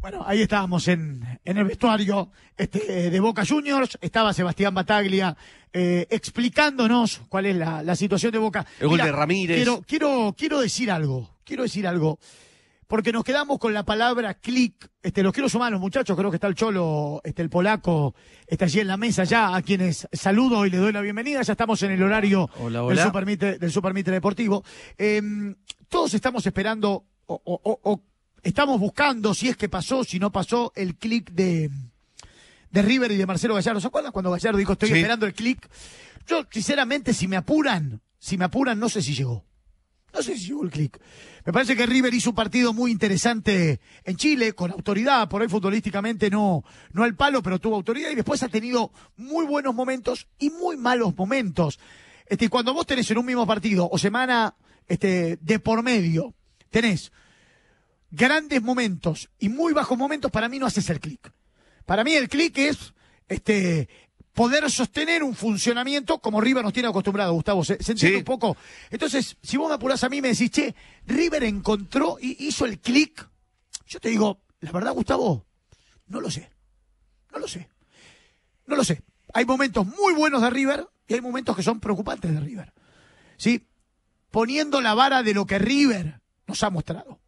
Bueno, ahí estábamos en, en el vestuario este, de Boca Juniors. Estaba Sebastián Bataglia eh, explicándonos cuál es la, la, situación de Boca. El gol de Ramírez. Quiero, quiero, quiero decir algo. Quiero decir algo. Porque nos quedamos con la palabra clic. Este, los quiero sumar, los muchachos. Creo que está el Cholo, este, el polaco, está allí en la mesa ya, a quienes saludo y le doy la bienvenida. Ya estamos en el horario del supermite, del Deportivo. Em, todos estamos esperando o, o, o estamos buscando, si es que pasó, si no pasó, el clic de, River y de Marcelo Gallardo. ¿Se acuerdan cuando Gallardo dijo estoy esperando el clic? Yo, sinceramente, si me apuran, si me apuran, no sé si llegó. No sé si llegó el clic. Me parece que River hizo un partido muy interesante en Chile, con autoridad, por ahí futbolísticamente no, no al palo, pero tuvo autoridad y después ha tenido muy buenos momentos y muy malos momentos. Este, cuando vos tenés en un mismo partido o semana este, de por medio, tenés grandes momentos y muy bajos momentos, para mí no haces el clic. Para mí el clic es este poder sostener un funcionamiento como River nos tiene acostumbrado, Gustavo. ¿Se, un poco? Entonces, si vos me apurás a mí y me decís, che, River encontró y hizo el clic, yo te digo, la verdad, Gustavo, no lo sé. No lo sé. No lo sé. Hay momentos muy buenos de River y hay momentos que son preocupantes de River. ¿Sí? Poniendo la vara de lo que River nos ha mostrado.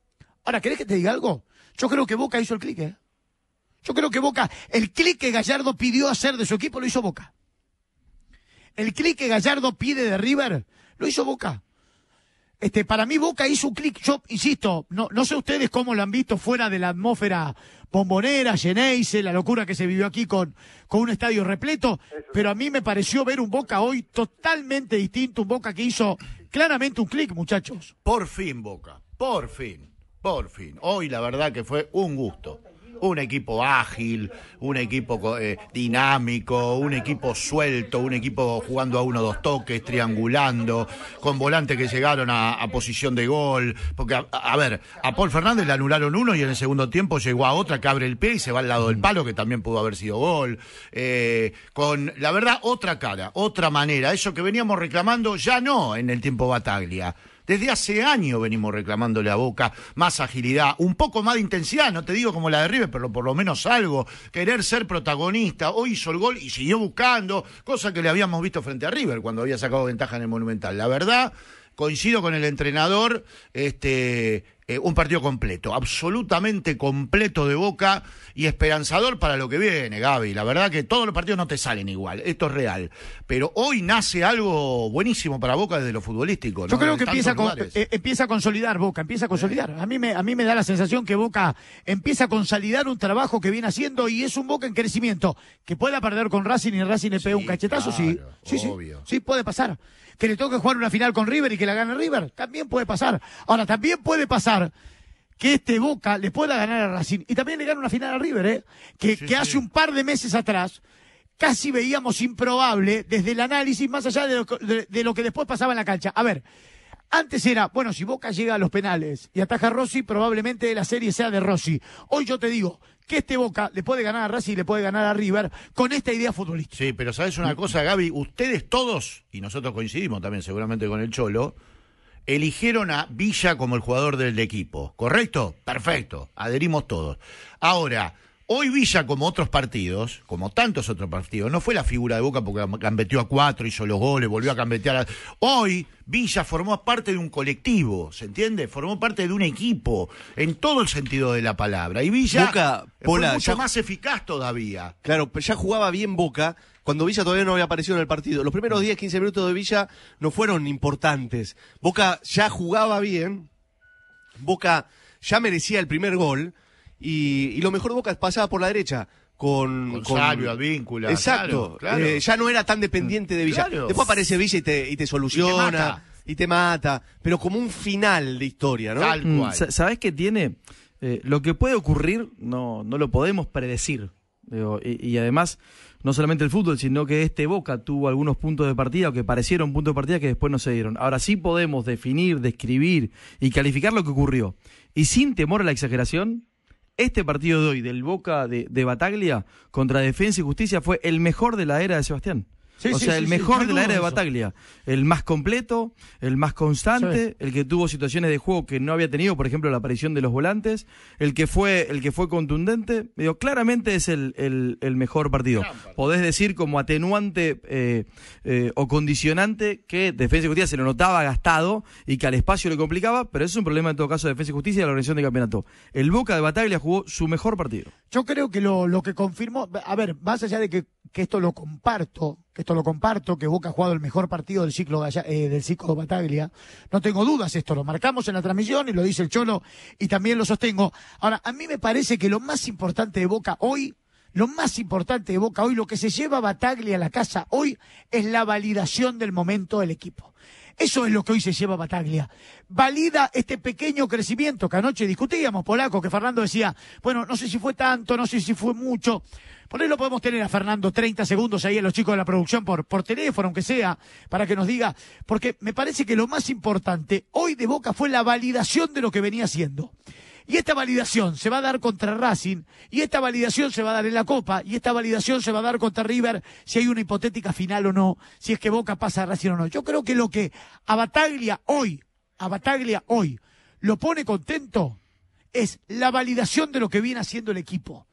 Ahora, ¿querés que te diga algo? Yo creo que Boca hizo el clic. ¿eh? Yo creo que Boca, el clic que Gallardo pidió hacer de su equipo lo hizo Boca. El clic que Gallardo pide de River lo hizo Boca. Este, para mí Boca hizo un clic, yo insisto, no, no sé ustedes cómo lo han visto fuera de la atmósfera bombonera, Geneise, la locura que se vivió aquí con, con un estadio repleto, pero a mí me pareció ver un Boca hoy totalmente distinto, un Boca que hizo claramente un clic, muchachos. Por fin, Boca, por fin. Por fin. Hoy la verdad que fue un gusto. Un equipo ágil, un equipo eh, dinámico, un equipo suelto, un equipo jugando a uno dos toques, triangulando, con volantes que llegaron a, posición de gol. Porque, a, ver, a Paul Fernández le anularon uno y en el segundo tiempo llegó a otra que abre el pie y se va al lado del mm. palo, que también pudo haber sido gol. Eh, con, la verdad, otra cara, otra manera. Eso que veníamos reclamando ya no en el tiempo Bataglia. Desde hace años venimos reclamándole a Boca más agilidad, un poco más de intensidad, no te digo como la de River, pero por lo menos algo. Querer ser protagonista. Hoy hizo el gol y siguió buscando, cosa que le habíamos visto frente a River cuando había sacado ventaja en el Monumental. La verdad coincido con el entrenador, este, eh, un partido completo, absolutamente completo de Boca y esperanzador para lo que viene, Gaby. La verdad que todos los partidos no te salen igual, esto es real. Pero hoy nace algo buenísimo para Boca desde lo futbolístico. Yo creo que eh, empieza, a consolidar Boca, empieza a consolidar. A mí, me, a mí me da la sensación que Boca empieza a consolidar un trabajo que viene haciendo y es un Boca en crecimiento. Que pueda perder con Racing y Racing le pega un cachetazo, sí. Sí, sí. Sí, puede pasar que le toque jugar una final con River y que la gane River. También puede pasar. Ahora, también puede pasar que este Boca le pueda ganar a Racing y también le gane una final a River, ¿eh? que, hace un par de meses atrás casi veíamos improbable desde el análisis más allá de lo, que, lo que después pasaba en la cancha. A ver, antes era, bueno, si Boca llega a los penales y ataca a Rossi, probablemente la serie sea de Rossi. Hoy yo te digo, que este Boca le puede ganar a Racing y le puede ganar a River con esta idea futbolística. Sí, pero sabes una cosa, Gaby, ustedes todos, y nosotros coincidimos también seguramente con el Cholo, eligieron a Villa como el jugador del equipo, ¿correcto? Perfecto, adherimos todos. Ahora, Hoy Villa, como otros partidos, como tantos otros partidos, no fue la figura de Boca porque cambeteó a cuatro, hizo los goles, volvió a cambetear. Hoy Villa formó parte de un colectivo, ¿se entiende? Formó parte de un equipo, en todo el sentido de la palabra. Y Villa Boca, mucho ya... más eficaz todavía. Claro, ya jugaba bien Boca cuando Villa todavía no había aparecido en el partido. Los primeros 10, 15 minutos de Villa no fueron importantes. Boca ya jugaba bien, Boca ya merecía el primer gol y, lo mejor Boca es pasaba por la derecha. Con, con, con Exacto. Eh, ya no era tan dependiente de Villa. Después aparece Villa y te, y te soluciona. Y te, mata. Pero como un final de historia, ¿no? Tal mm, cual. ¿Sabés qué tiene? Eh, lo que puede ocurrir no, no lo podemos predecir. y, y, además, no solamente el fútbol, sino que este Boca tuvo algunos puntos de partida o que parecieron puntos de partida que después no se dieron. Ahora sí podemos definir, describir y calificar lo que ocurrió. Y sin temor a la exageración, este partido de hoy del Boca de, Bataglia contra Defensa y Justicia fue el mejor de la era de Sebastián o sea, el mejor de la era de Bataglia. El más completo, el más constante, el que tuvo situaciones de juego que no había tenido, por ejemplo, la aparición de los volantes, el que fue, el que fue contundente. Digo, claramente es el, mejor partido. Podés decir como atenuante eh, eh, o condicionante que Defensa y Justicia se lo notaba gastado y que al espacio le complicaba, pero eso es un problema en todo caso de Defensa y Justicia y de la organización de campeonato. El Boca de Bataglia jugó su mejor partido. Yo creo que lo, lo que confirmó, a ver, más allá de que, que, esto lo comparto, que esto lo comparto, que Boca ha jugado el mejor partido del ciclo eh, del ciclo Bataglia, no tengo dudas esto, lo marcamos en la transmisión y lo dice el Cholo y también lo sostengo. Ahora, a mí me parece que lo más importante de Boca hoy, lo más importante de Boca hoy, lo que se lleva Bataglia a la casa hoy es la validación del momento del equipo. Eso es lo que hoy se lleva Bataglia. Valida este pequeño crecimiento que anoche discutíamos, polaco, que Fernando decía, bueno, no sé si fue tanto, no sé si fue mucho. Por ahí lo podemos tener a Fernando 30 segundos ahí a los chicos de la producción por, por teléfono, aunque sea, para que nos diga, porque me parece que lo más importante hoy de Boca fue la validación de lo que venía haciendo. Y esta validación se va a dar contra Racing, y esta validación se va a dar en la Copa, y esta validación se va a dar contra River, si hay una hipotética final o no, si es que Boca pasa a Racing o no. Yo creo que lo que a Bataglia hoy, a Bataglia hoy, lo pone contento es la validación de lo que viene haciendo el equipo.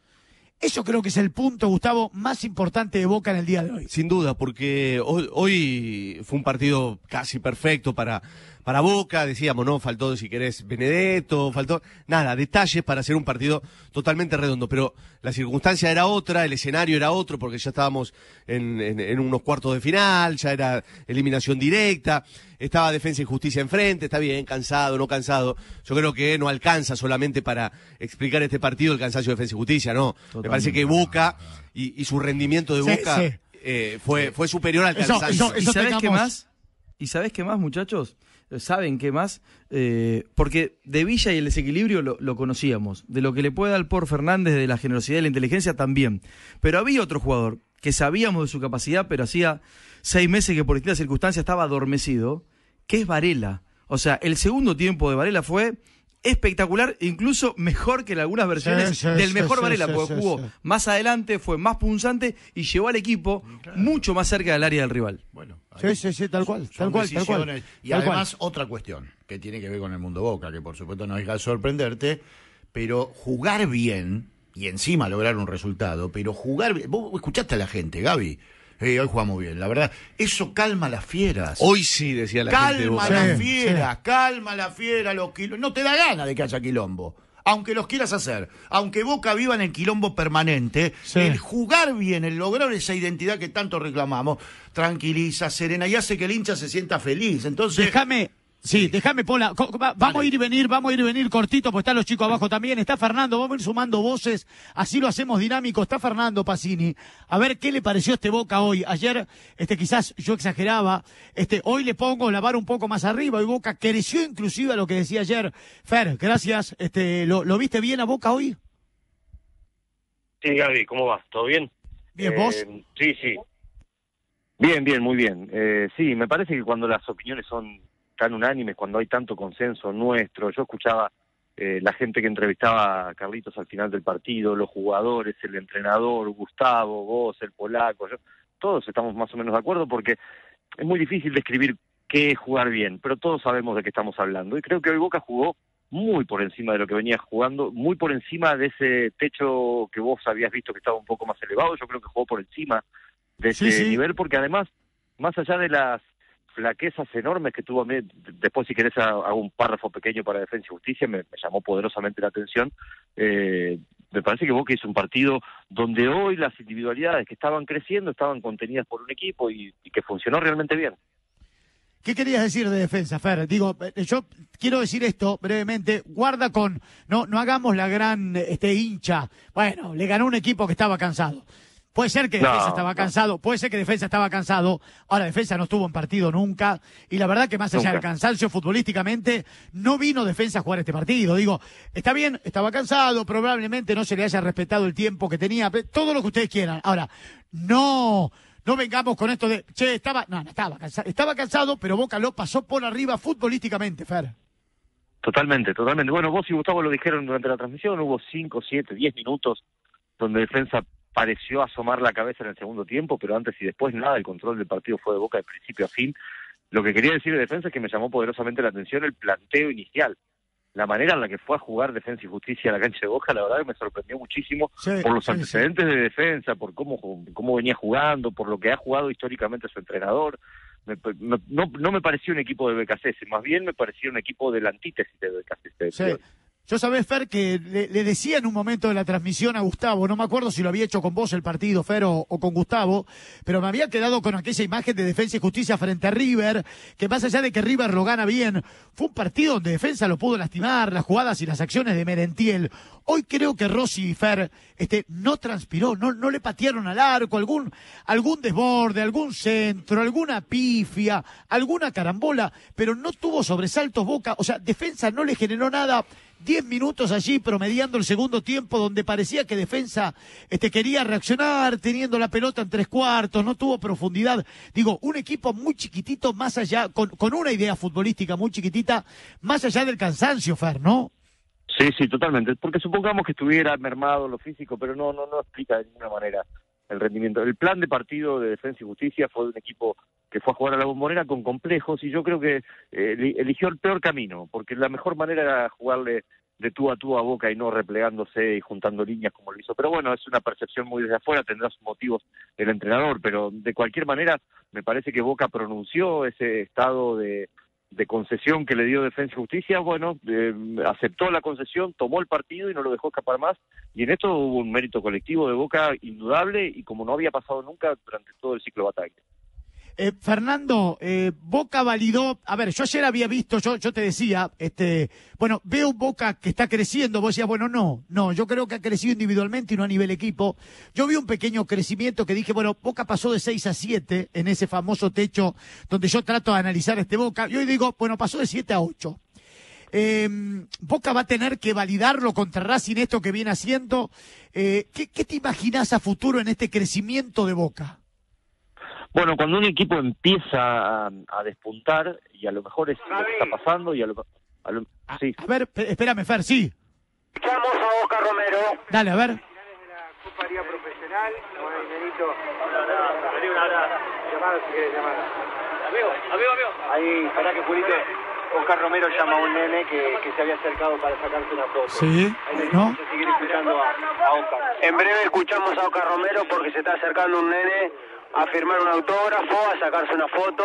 Eso creo que es el punto, Gustavo, más importante de Boca en el día de hoy. Sin duda, porque hoy, hoy fue un partido casi perfecto para, para Boca, decíamos, ¿no? Faltó, si querés, Benedetto, faltó, nada, detalles para hacer un partido totalmente redondo, pero la circunstancia era otra, el escenario era otro, porque ya estábamos en, unos cuartos de final, ya era eliminación directa, estaba Defensa y Justicia enfrente, está bien, cansado, no cansado, yo creo que no alcanza solamente para explicar este partido el cansancio de Defensa y Justicia, no, me parece que Boca y, su rendimiento de Boca... Eh, fue, fue superior al cansancio. ¿Y sabes qué más? ¿Y sabes qué más, muchachos? saben qué más, eh, porque de Villa y el desequilibrio lo, lo, conocíamos, de lo que le puede dar por Fernández, de la generosidad y la inteligencia también. Pero había otro jugador que sabíamos de su capacidad, pero hacía seis meses que por distintas circunstancias estaba adormecido, que es Varela. O sea, el segundo tiempo de Varela fue espectacular, incluso mejor que en algunas versiones del mejor Varela, porque jugó más adelante, fue más punzante y llevó al equipo mm, mucho más cerca del área del rival. Bueno, sí, tal cual, tal cual, tal cual. Y además otra cuestión que tiene que ver con el mundo Boca, que por supuesto no deja de sorprenderte, pero jugar bien y encima lograr un resultado, pero jugar bien, vos escuchaste a la gente, Gaby. Sí, hoy jugamos bien, la verdad. Eso calma las fieras. Hoy sí, decía la calma gente. Calma las fieras, calma la fiera, los No te da gana de que haya quilombo. Aunque los quieras hacer, aunque Boca viva en el quilombo permanente, el jugar bien, el lograr esa identidad que tanto reclamamos, tranquiliza, serena y hace que el hincha se sienta feliz. Entonces, déjame, Sí, déjame, Pola. Vamos a ir y venir, vamos a ir y venir cortito, porque están los chicos abajo también. Está Fernando, vamos a ir sumando voces. Así lo hacemos dinámico. Está Fernando Pacini. A ver qué le pareció este Boca hoy. Ayer, este, quizás yo exageraba. Este, hoy le pongo la vara un poco más arriba. Y Boca creció inclusive a lo que decía ayer. Fer, gracias. Este, ¿lo, viste bien a Boca hoy? Sí, Gaby, ¿cómo vas? ¿Todo bien? Bien, ¿vos? Eh, sí, sí. Bien, bien, muy bien. Eh, sí, me parece que cuando las opiniones son tan unánimes, cuando hay tanto consenso nuestro. Yo escuchaba eh, la gente que entrevistaba a Carlitos al final del partido, los jugadores, el entrenador, Gustavo, vos, el polaco, todos estamos más o menos de acuerdo porque es muy difícil describir qué es jugar bien, pero todos sabemos de qué estamos hablando. Y creo que hoy Boca jugó muy por encima de lo que venía jugando, muy por encima de ese techo que vos habías visto que estaba un poco más elevado, yo creo que jugó por encima de ese nivel, porque además, más allá de las flaquezas enormes que tuvo a mí, después si querés hago un párrafo pequeño para Defensa y Justicia, me, llamó poderosamente la atención, eh, me parece que que hizo un partido donde hoy las individualidades que estaban creciendo estaban contenidas por un equipo y, que funcionó realmente bien. ¿Qué querías decir de defensa, Fer? Digo, eh, yo quiero decir esto brevemente. Guarda con, no, no hagamos la gran este, hincha. Bueno, le ganó un equipo que estaba cansado. Puede ser que Defensa estaba cansado, puede ser que Defensa estaba cansado. Ahora, Defensa no estuvo en partido nunca. Y la verdad que más allá del cansancio futbolísticamente, no vino Defensa a jugar este partido. Digo, está bien, estaba cansado, probablemente no se le haya respetado el tiempo que tenía, todo lo que ustedes quieran. Ahora, no, no vengamos con esto de, che, estaba, no, no estaba cansado, estaba cansado, pero Boca lo pasó por arriba futbolísticamente, Fer. Totalmente, totalmente. Bueno, vos y Gustavo lo dijeron durante la transmisión, hubo 5, 7, 10 minutos donde defensa pareció asomar la cabeza en el segundo tiempo, pero antes y después nada, el control del partido fue de boca de principio a fin. Lo que quería decir de defensa es que me llamó poderosamente la atención el planteo inicial. La manera en la que fue a jugar defensa y justicia a la cancha de Boca, la verdad que me sorprendió muchísimo por los antecedentes de defensa, por cómo, cómo venía jugando, por lo que ha jugado históricamente su entrenador. no, no me pareció un equipo de BKC, más bien me pareció un equipo de la antítesis de BKC. Yo sabés, Fer, que le, decía en un momento de la transmisión a Gustavo, no me acuerdo si lo había hecho con vos el partido, Fer, o, con Gustavo, pero me había quedado con aquella imagen de Defensa y Justicia frente a River, que más allá de que River lo gana bien, fue un partido donde Defensa lo pudo lastimar, las jugadas y las acciones de Merentiel. Hoy creo que Rossi y Fer este, no transpiró, no, no le patearon al arco, algún, algún desborde, algún centro, alguna pifia, alguna carambola, pero no tuvo sobresaltos boca, o sea, Defensa no le generó nada 10 minutos allí promediando el segundo tiempo donde parecía que defensa este, quería reaccionar teniendo la pelota en tres cuartos, no tuvo profundidad. Digo, un equipo muy chiquitito más allá, con, una idea futbolística muy chiquitita, más allá del cansancio, Fer, ¿no? Sí, sí, totalmente. Porque supongamos que estuviera mermado lo físico, pero no, no, no explica de ninguna manera el rendimiento. El plan de partido de Defensa y Justicia fue de un equipo que fue a jugar a la bombonera con complejos y yo creo que eh, eligió el peor camino, porque la mejor manera era jugarle de tú a tú a Boca y no replegándose y juntando líneas como lo hizo. Pero bueno, es una percepción muy desde afuera, tendrá sus motivos el entrenador, pero de cualquier manera me parece que Boca pronunció ese estado de, concesión que le dio Defensa y Justicia, bueno, eh, aceptó la concesión, tomó el partido y no lo dejó escapar más. Y en esto hubo un mérito colectivo de Boca indudable y como no había pasado nunca durante todo el ciclo de batalla. Eh, Fernando, eh, Boca validó, a ver, yo ayer había visto, yo, yo te decía, este, bueno, veo Boca que está creciendo, vos decías, bueno, no, no, yo creo que ha crecido individualmente y no a nivel equipo. Yo vi un pequeño crecimiento que dije, bueno, Boca pasó de 6 a 7 en ese famoso techo donde yo trato de analizar este Boca, y hoy digo, bueno, pasó de 7 a 8. Em, Boca va a tener que validarlo contra Racing esto que viene haciendo. Eh, ¿Qué te imaginas a futuro en este crecimiento de Boca? Bueno, cuando un equipo empieza a, despuntar, y a lo mejor es lo que está pasando, y a lo, a lo a, ver, espérame, Fer, sí. Escuchamos a Oscar Romero. Dale, a ver. Amigo, amigo, amigo. Ahí, para que Julito. Oscar Romero llama a un nene que, se había acercado para sacarse una foto. Sí, ¿no? Seguir escuchando a, a En breve escuchamos a Oscar Romero porque se está acercando un nene a firmar un autógrafo, a sacarse una foto.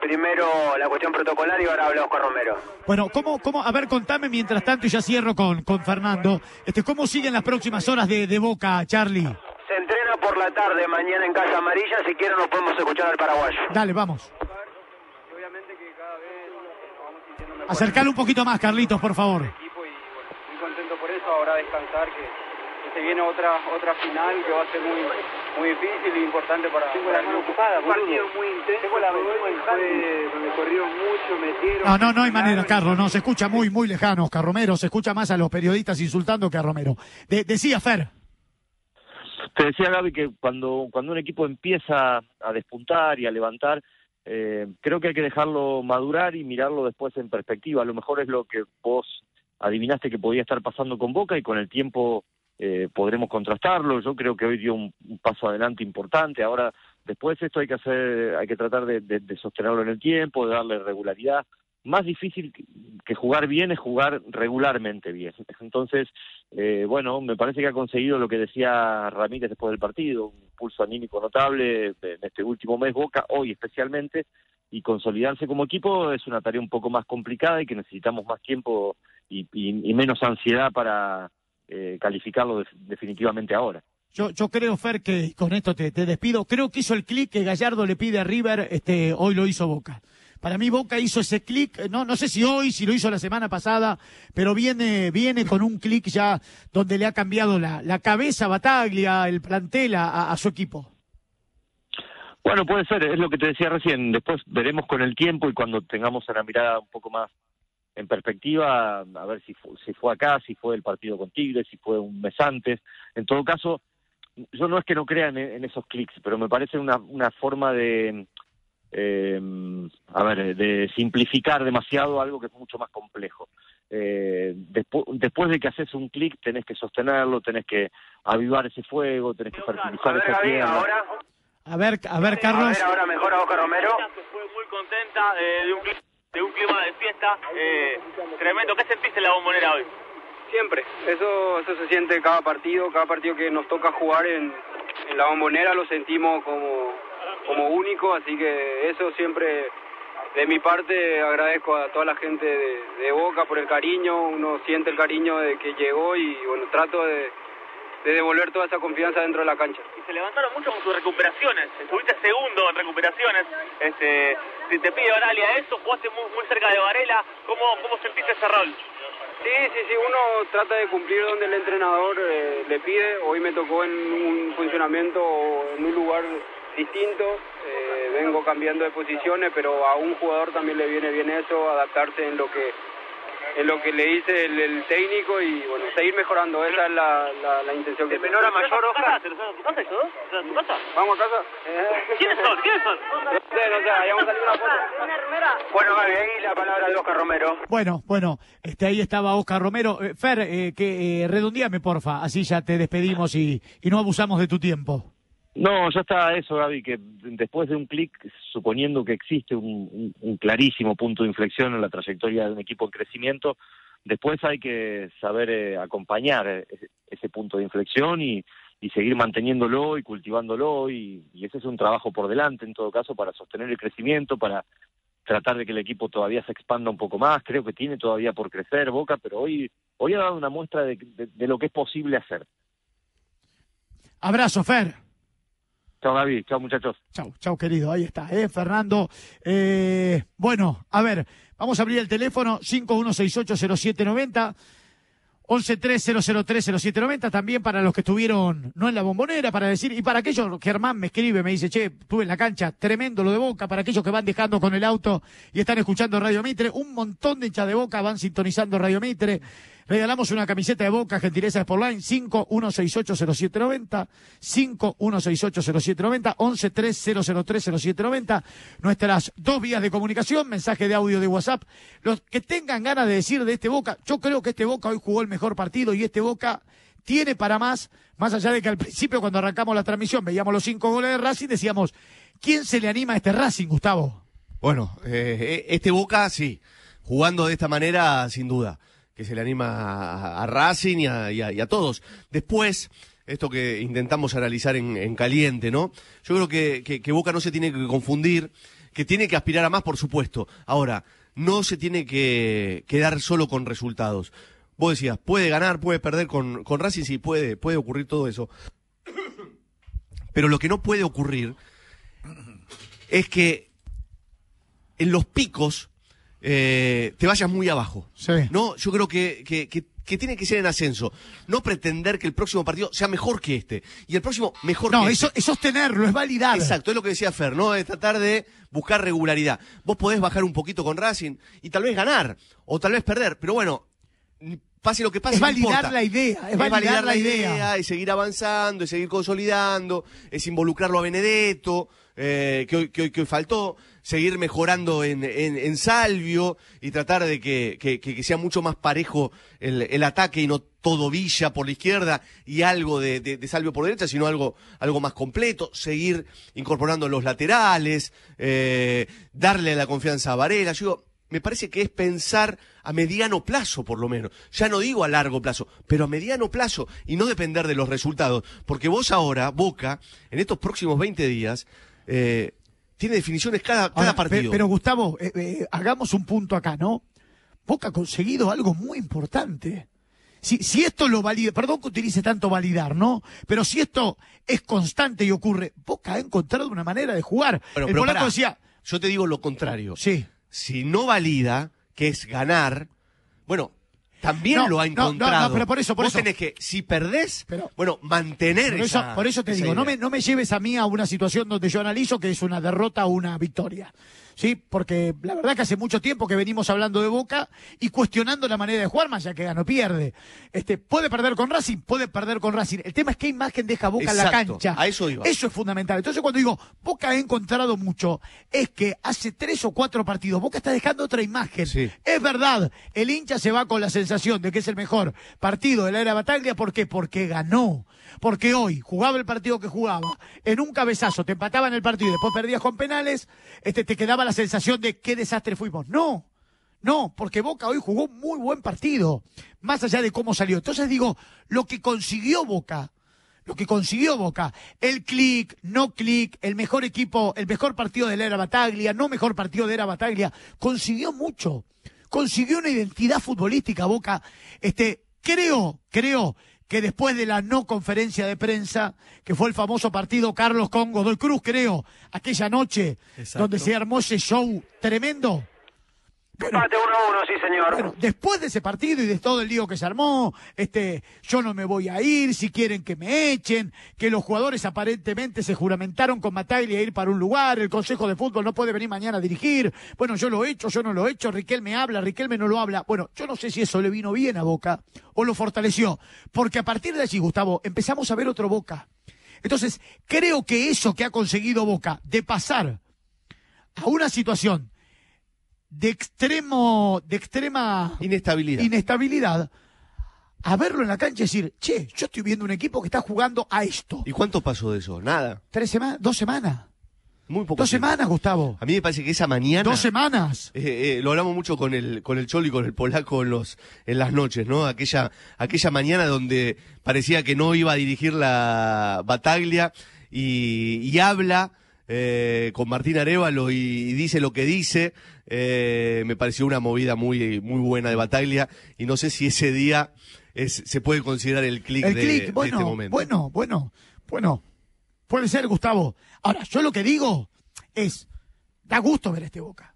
Primero la cuestión protocolaria y ahora hablamos con Romero. Bueno, ¿cómo, cómo, a ver, contame mientras tanto y ya cierro con, con Fernando. Este, ¿Cómo siguen las próximas horas de, Boca, Charlie? Se entrena por la tarde, mañana en Casa Amarilla. Si quieren, nos podemos escuchar al paraguayo. Dale, vamos. Acercale un poquito más, Carlitos, por favor. Muy contento por eso, ahora descansar que viene otra otra final que va a ser muy difícil y e importante para la ocupada, partido muy intenso. Tengo la corrieron mucho, metieron. No, no, no hay manera, Carlos, no, se escucha muy, muy lejano, Romero. se escucha más a los periodistas insultando que a Romero. decía Fer. Te decía Gaby que cuando, cuando un equipo empieza a despuntar y a levantar, eh, creo que hay que dejarlo madurar y mirarlo después en perspectiva. A lo mejor es lo que vos adivinaste que podía estar pasando con Boca y con el tiempo eh, podremos contrastarlo. Yo creo que hoy dio un, paso adelante importante. Ahora, después esto hay que hacer, hay que tratar de, sostenerlo en el tiempo, de darle regularidad más difícil que jugar bien es jugar regularmente bien. Entonces, eh, bueno, me parece que ha conseguido lo que decía Ramírez después del partido, un pulso anímico notable en este último mes, Boca, hoy especialmente, y consolidarse como equipo es una tarea un poco más complicada y que necesitamos más tiempo y menos ansiedad para, eh, calificarlo definitivamente ahora. Yo, creo, Fer, que con esto te, despido, creo que hizo el clic que Gallardo le pide a River, este, hoy lo hizo Boca. Para mí Boca hizo ese clic, no, no sé si hoy, si lo hizo la semana pasada, pero viene, viene con un clic ya donde le ha cambiado la, cabeza Bataglia, el plantel a, a su equipo. Bueno, puede ser, es lo que te decía recién. Después veremos con el tiempo y cuando tengamos una mirada un poco más en perspectiva, a ver si, si fue acá, si fue el partido con Tigre, si fue un mes antes. En todo caso, yo no es que no crean en, esos clics, pero me parece una, una forma de, eh, a ver, de simplificar demasiado algo que es mucho más complejo. Eh, después, de que haces un clic, tenés que sostenerlo, tenés que avivar ese fuego, tenés que fertilizar esa tierra. A ver, a ver, Carlos. ahora mejor a Romero. fue muy contenta eh, de un clic de un clima de fiesta eh, tremendo. ¿Qué sentiste en la bombonera hoy? Siempre, eso, eso se siente cada partido, cada partido que nos toca jugar en, la bombonera lo sentimos como, como único, así que eso siempre de mi parte agradezco a toda la gente de Boca por el cariño, uno siente el cariño de que llegó y bueno, trato de, de devolver toda esa confianza dentro de la cancha. Y se levantaron mucho con sus recuperaciones, estuviste segundo en recuperaciones, este, si te pide a eso, jugaste muy, muy cerca de Varela, ¿cómo, sentiste ese rol? Sí, sí, sí, uno trata de cumplir donde el entrenador eh, le pide, hoy me tocó en un funcionamiento, en un lugar distinto, eh, vengo cambiando de posiciones, pero a un jugador también le viene bien eso, adaptarse en lo que es lo que le dice el, técnico y bueno, seguir mejorando, esa es la, la, intención. De menor a mayor, Oscar a tu casa tu ¿Vamos a casa? ¿Quiénes son? ¿Quiénes son? No sé, a una Bueno, ahí la palabra de Oscar Romero. Bueno, bueno, este, ahí estaba Oscar Romero. Eh, Fer, eh, que eh, porfa, así ya te despedimos y, y no abusamos de tu tiempo. No, ya está eso, Gaby, que después de un clic, suponiendo que existe un, clarísimo punto de inflexión en la trayectoria de un equipo en crecimiento, después hay que saber eh, acompañar eh, ese, punto de inflexión y, seguir manteniéndolo y cultivándolo, y, ese es un trabajo por delante, en todo caso, para sostener el crecimiento, para tratar de que el equipo todavía se expanda un poco más, creo que tiene todavía por crecer Boca, pero hoy, hoy ha dado una muestra de lo que es posible hacer. Abrazo, Fer. Chao Gaby, chao muchachos. Chao, chao querido, ahí está, ¿eh? Fernando. Eh, bueno, a ver, vamos a abrir el teléfono 51680790. 1130030790 también para los que estuvieron no en la bombonera para decir y para aquellos Germán me escribe me dice che estuve en la cancha tremendo lo de Boca para aquellos que van dejando con el auto y están escuchando Radio Mitre un montón de hinchas de Boca van sintonizando Radio Mitre Regalamos una camiseta de Boca, gentileza Sportline, 51680790, 51680790, 1130030790. Nuestras dos vías de comunicación, mensaje de audio de WhatsApp. Los que tengan ganas de decir de este Boca, yo creo que este Boca hoy jugó el mejor partido y este Boca tiene para más, más allá de que al principio cuando arrancamos la transmisión veíamos los cinco goles de Racing, decíamos, ¿quién se le anima a este Racing, Gustavo? Bueno, eh, eh, este Boca sí, jugando de esta manera sin duda que se le anima a, Racing y a, todos. Después, esto que intentamos analizar en, caliente, ¿no? Yo creo que, que, Boca no se tiene que confundir, que tiene que aspirar a más, por supuesto. Ahora, no se tiene que quedar solo con resultados. Vos decías, puede ganar, puede perder con, con Racing, sí, puede, puede ocurrir todo eso. Pero lo que no puede ocurrir es que en los picos eh, te vayas muy abajo. No, yo creo que, que, tiene que ser en ascenso. No pretender que el próximo partido sea mejor que este. Y el próximo mejor no, eso, este. es sostenerlo, es validar. Exacto, es lo que decía Fer, ¿no? Es tratar de buscar regularidad. Vos podés bajar un poquito con Racing y tal vez ganar, o tal vez perder, pero bueno, pase lo que pase. Es validar la idea, es, validar, la idea. y Es seguir avanzando, es seguir consolidando, es involucrarlo a Benedetto, eh, que, que hoy faltó seguir mejorando en, en, en Salvio y tratar de que, que, que sea mucho más parejo el, el, ataque y no todo Villa por la izquierda y algo de, de, Salvio por derecha, sino algo, algo más completo, seguir incorporando los laterales, eh, darle la confianza a Varela. Yo me parece que es pensar a mediano plazo, por lo menos. Ya no digo a largo plazo, pero a mediano plazo y no depender de los resultados. Porque vos ahora, Boca, en estos próximos 20 días, eh, tiene definiciones cada, cada partido. Pero, Gustavo, eh, eh, hagamos un punto acá, ¿no? Boca ha conseguido algo muy importante. Si, si esto lo valida, perdón que utilice tanto validar, ¿no? Pero si esto es constante y ocurre, Boca ha encontrado una manera de jugar. pero decía. Yo te digo lo contrario. Sí. Si no valida, que es ganar, bueno, también lo ha encontrado. No, no, pero por eso, por Vos eso. tenés que, si perdés, bueno, mantener por eso. te digo, no me, no me lleves a mí a una situación donde yo analizo que es una derrota o una victoria. ¿sí? Porque la verdad que hace mucho tiempo que venimos hablando de Boca y cuestionando la manera de jugar, más ya que no pierde. Este, puede perder con Racing, puede perder con Racing. El tema es qué imagen deja Boca en la cancha. A eso iba. Eso es fundamental. Entonces cuando digo, Boca ha encontrado mucho, es que hace tres o cuatro partidos, Boca está dejando otra imagen. Es verdad, el hincha se va con la sensación de que es el mejor partido de la era batalla ¿por qué? Porque ganó. Porque hoy jugaba el partido que jugaba, en un cabezazo te empataban el partido y después perdías con penales, este, te quedaba la sensación de qué desastre fuimos. No, no, porque Boca hoy jugó muy buen partido, más allá de cómo salió. Entonces digo, lo que consiguió Boca, lo que consiguió Boca, el clic, no clic, el mejor equipo, el mejor partido de la era Bataglia, no mejor partido de era Bataglia, consiguió mucho, consiguió una identidad futbolística Boca, este, creo, creo que después de la no conferencia de prensa, que fue el famoso partido Carlos Congo Godoy Cruz, creo, aquella noche, donde se armó ese show tremendo, a sí, señor. después de ese partido y de todo el lío que se armó, este, yo no me voy a ir, si quieren que me echen, que los jugadores aparentemente se juramentaron con Matagli a ir para un lugar, el Consejo de Fútbol no puede venir mañana a dirigir, bueno, yo lo he hecho, yo no lo he hecho, Riquel me habla, Riquel me no lo habla. Bueno, yo no sé si eso le vino bien a Boca o lo fortaleció, porque a partir de allí, Gustavo, empezamos a ver otro Boca. Entonces, creo que eso que ha conseguido Boca de pasar a una situación de extremo, de extrema inestabilidad. inestabilidad, a verlo en la cancha y decir, che, yo estoy viendo un equipo que está jugando a esto. ¿Y cuánto pasó de eso? Nada. Tres semanas, dos semanas. Muy poco. Dos semanas, Gustavo. A mí me parece que esa mañana. Dos semanas. Eh, eh, lo hablamos mucho con el, con el choli con el polaco en, los, en las noches, ¿no? Aquella, aquella mañana donde parecía que no iba a dirigir la Bataglia y, y habla eh, con Martín Arevalo y, dice lo que dice. Eh, me pareció una movida muy, muy buena de Bataglia y no sé si ese día se puede considerar el clic de, de este momento. Bueno, bueno, bueno. Puede ser, Gustavo. Ahora, yo lo que digo es, da gusto ver este Boca.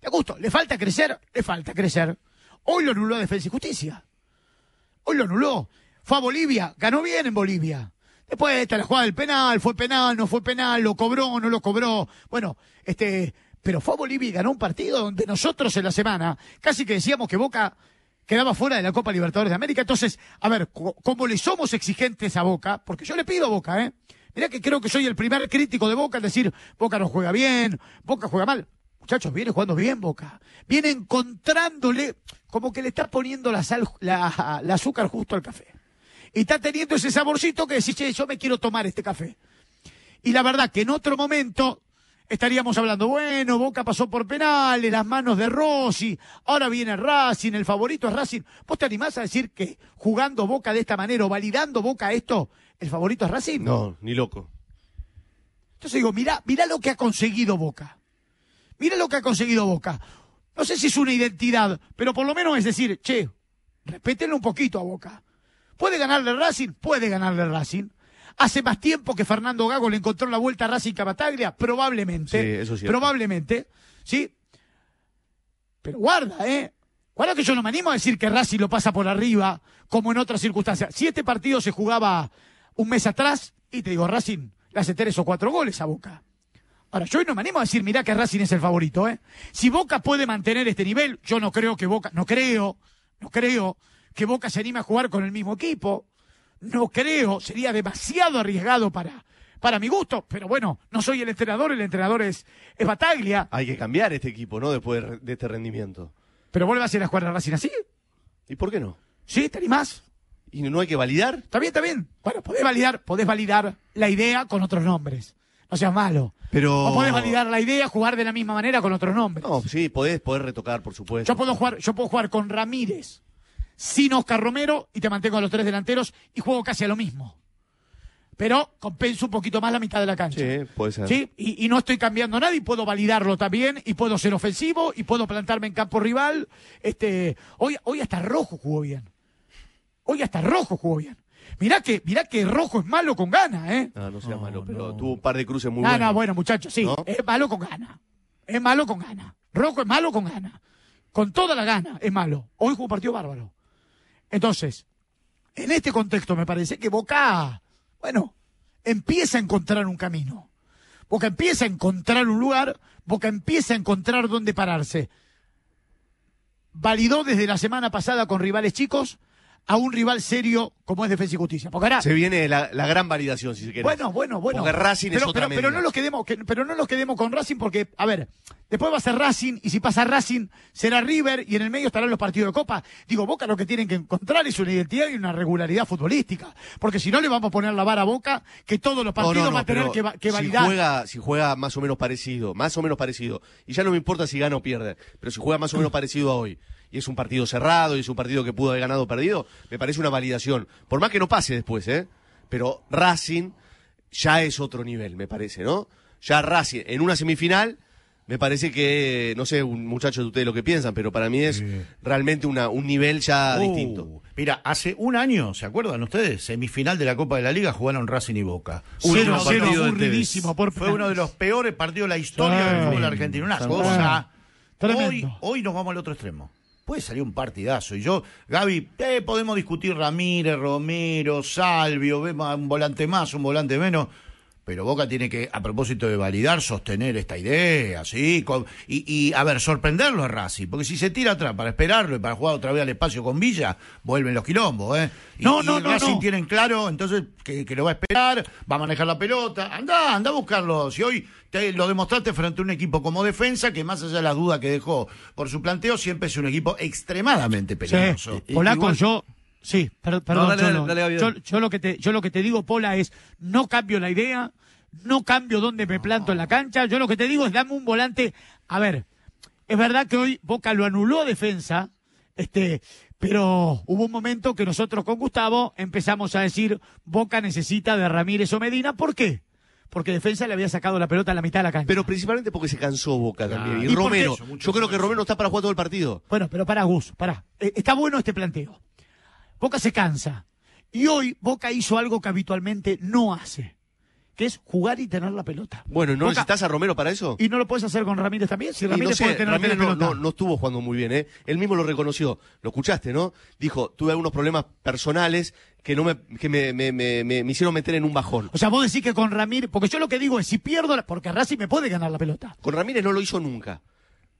Da gusto. Le falta crecer, le falta crecer. Hoy lo anuló Defensa y Justicia. Hoy lo anuló. Fue a Bolivia, ganó bien en Bolivia. Después está la jugada del penal, fue penal, no fue penal, lo cobró, no lo cobró. Bueno, este, pero fue a Bolivia y ganó un partido donde nosotros en la semana casi que decíamos que Boca quedaba fuera de la Copa Libertadores de América. Entonces, a ver, como le somos exigentes a Boca, porque yo le pido a Boca, ¿eh? Mirá que creo que soy el primer crítico de Boca en decir, Boca no juega bien, Boca juega mal. Muchachos, viene jugando bien Boca. Viene encontrándole, como que le está poniendo la la azúcar justo al café y está teniendo ese saborcito que decís, che, yo me quiero tomar este café. Y la verdad que en otro momento estaríamos hablando, bueno, Boca pasó por penales, las manos de Rossi, ahora viene Racing, el favorito es Racing. ¿Vos te animás a decir que jugando Boca de esta manera o validando Boca esto, el favorito es Racing? No, ni loco. Entonces digo, mirá, mira lo que ha conseguido Boca. Mirá lo que ha conseguido Boca. No sé si es una identidad, pero por lo menos es decir, che, respétenlo un poquito a Boca. ¿Puede ganarle Racing? Puede ganarle Racing. Hace más tiempo que Fernando Gago le encontró la vuelta a Racing Cabataglia, probablemente. Sí, eso sí. probablemente, ¿sí? Pero guarda, ¿eh? Guarda que yo no me animo a decir que Racing lo pasa por arriba, como en otras circunstancias. Si este partido se jugaba un mes atrás, y te digo, Racing le hace tres o cuatro goles a Boca. Ahora, yo hoy no me animo a decir, mirá que Racing es el favorito, ¿eh? Si Boca puede mantener este nivel, yo no creo que Boca, no creo, no creo que Boca se anime a jugar con el mismo equipo. No creo, sería demasiado arriesgado para, para mi gusto, pero bueno, no soy el entrenador, el entrenador es, Bataglia. Hay que cambiar este equipo, ¿no? Después de este rendimiento. ¿Pero vuelve a hacer a jugar a así? ¿Y por qué no? Sí, te animás. ¿Y no hay que validar? Está bien, está bien. Bueno, podés validar, podés validar la idea con otros nombres. No seas malo. Pero... O podés validar la idea, jugar de la misma manera con otros nombres. No, sí, podés retocar, por supuesto. Yo puedo jugar, yo puedo jugar con Ramírez, sin Oscar Romero y te mantengo a los tres delanteros y juego casi a lo mismo. Pero compenso un poquito más la mitad de la cancha. Sí, puede ser. Y, no estoy cambiando nada y puedo validarlo también y puedo ser ofensivo y puedo plantarme en campo rival. Este, hoy, hoy hasta Rojo jugó bien. Hoy hasta Rojo jugó bien. Mirá que, mira que Rojo es malo con gana, ¿eh? No, ah, no sea malo, pero tuvo un par de cruces muy ah, buenos. Ah, bueno, muchachos, sí, es malo con gana. Es malo con gana. Rojo es malo con gana. Con toda la gana es malo. Hoy jugó un partido bárbaro. Entonces, en este contexto me parece que Boca, bueno, empieza a encontrar un camino. Boca empieza a encontrar un lugar, Boca empieza a encontrar dónde pararse. Validó desde la semana pasada con rivales chicos, a un rival serio como es Defensa y Justicia. Porque se viene la, gran validación, si se quiere. Bueno, bueno, bueno. Racing pero, no los quedemos, pero no nos quedemos con Racing porque, a ver, después va a ser Racing y si pasa Racing será River y en el medio estarán los partidos de Copa. Digo, Boca lo que tienen que encontrar es una identidad y una regularidad futbolística. Porque si no le vamos a poner la vara a Boca que todos los partidos van a tener que, validar. Si juega, si juega más o menos parecido, más o menos parecido, y ya no me importa si gana o pierde, pero si juega más o menos parecido a hoy y es un partido cerrado y es un partido que pudo haber ganado o perdido, me parece una validación. Por más que no pase después, ¿eh? Pero Racing ya es otro nivel, me parece, ¿no? Ya Racing en una semifinal me parece que, no sé, un muchacho de ustedes lo que piensan, pero para mí es realmente una, un nivel ya uh. distinto. Mira, hace un año, ¿se acuerdan ustedes? Semifinal de la Copa de la Liga jugaron Racing y Boca. por Fue uno de los peores partidos de la historia del fútbol argentino. Una cosa. Hoy, hoy nos vamos al otro extremo puede salir un partidazo. Y yo, Gaby, eh, podemos discutir Ramírez, Romero, Salvio, vemos un volante más, un volante menos. Pero Boca tiene que, a propósito de validar, sostener esta idea, ¿sí? y, a ver, sorprenderlo a Racing, porque si se tira atrás para esperarlo y para jugar otra vez al espacio con Villa, vuelven los quilombos, ¿eh? Y, no, no, no, Racing tienen claro, entonces, que, lo va a esperar, va a manejar la pelota, anda, anda a buscarlo. Si hoy te, lo demostraste frente a un equipo como defensa, que más allá de la duda que dejó por su planteo, siempre es un equipo extremadamente peligroso. Polaco, yo Sí, perdón, yo, lo que te, yo lo que te digo, Pola, es no cambio la idea, no cambio dónde me planto en la cancha, yo lo que te digo es dame un volante. A ver, es verdad que hoy Boca lo anuló a defensa, este, pero hubo un momento que nosotros con Gustavo empezamos a decir Boca necesita de Ramírez o Medina, ¿por qué? porque defensa le había sacado la pelota a la mitad de la cancha. Pero principalmente porque se cansó Boca también. Y, Romero, yo creo que Romero está para jugar todo el partido. Bueno, pero para Gus, para. Eh, está bueno este planteo. Boca se cansa. Y hoy Boca hizo algo que habitualmente no hace, que es jugar y tener la pelota. Bueno, ¿no necesitas a Romero para eso? ¿Y no lo puedes hacer con Ramírez también? Si Ramírez, puede tener la pelota. No, no, estuvo jugando muy bien, ¿eh? Él mismo lo reconoció, lo escuchaste, ¿no? Dijo, tuve algunos problemas personales que no me, me, hicieron meter en un bajón. O sea, vos decís que con Ramírez, porque yo lo que digo es, si pierdo, porque Racing me puede ganar la pelota. Con Ramírez no lo hizo nunca.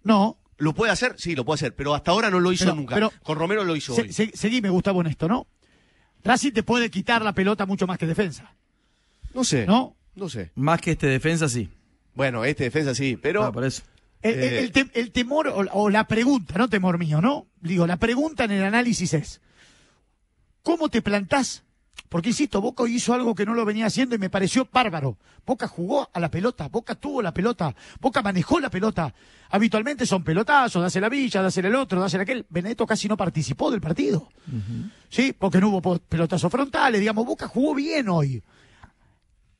No, ¿Lo puede hacer? Sí, lo puede hacer, pero hasta ahora no lo hizo nunca. Con Romero lo hizo se, hoy. Se, seguime, en esto, ¿no? Racing te puede quitar la pelota mucho más que defensa. No sé. ¿No? No sé. Más que este defensa, sí. Bueno, este defensa sí, pero... Ah, eh, el, temor o, o la pregunta, no temor mío, ¿no? Digo, la pregunta en el análisis es, ¿cómo te plantás porque insisto, Boca hizo algo que no lo venía haciendo y me pareció bárbaro. Boca jugó a la pelota, Boca tuvo la pelota, Boca manejó la pelota. Habitualmente son pelotazos, la Villa, dásela el otro, dásela aquel. Benedetto casi no participó del partido. Sí, porque no hubo pelotazos frontales, digamos, Boca jugó bien hoy.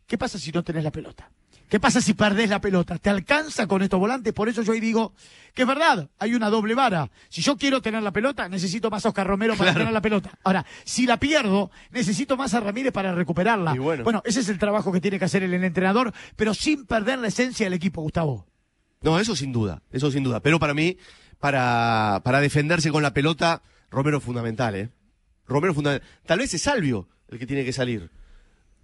¿Qué pasa si no tenés la pelota? ¿Qué pasa si perdés la pelota? ¿Te alcanza con estos volantes? Por eso yo hoy digo que es verdad, hay una doble vara. Si yo quiero tener la pelota, necesito más a Oscar Romero para tener la pelota. Ahora, si la pierdo, necesito más a Ramírez para recuperarla. Bueno. ese es el trabajo que tiene que hacer el entrenador, pero sin perder la esencia del equipo, Gustavo. No, eso sin duda, eso sin duda. Pero para mí, para, para defenderse con la pelota, Romero es fundamental, ¿eh? Romero es fundamental. Tal vez es Salvio el que tiene que salir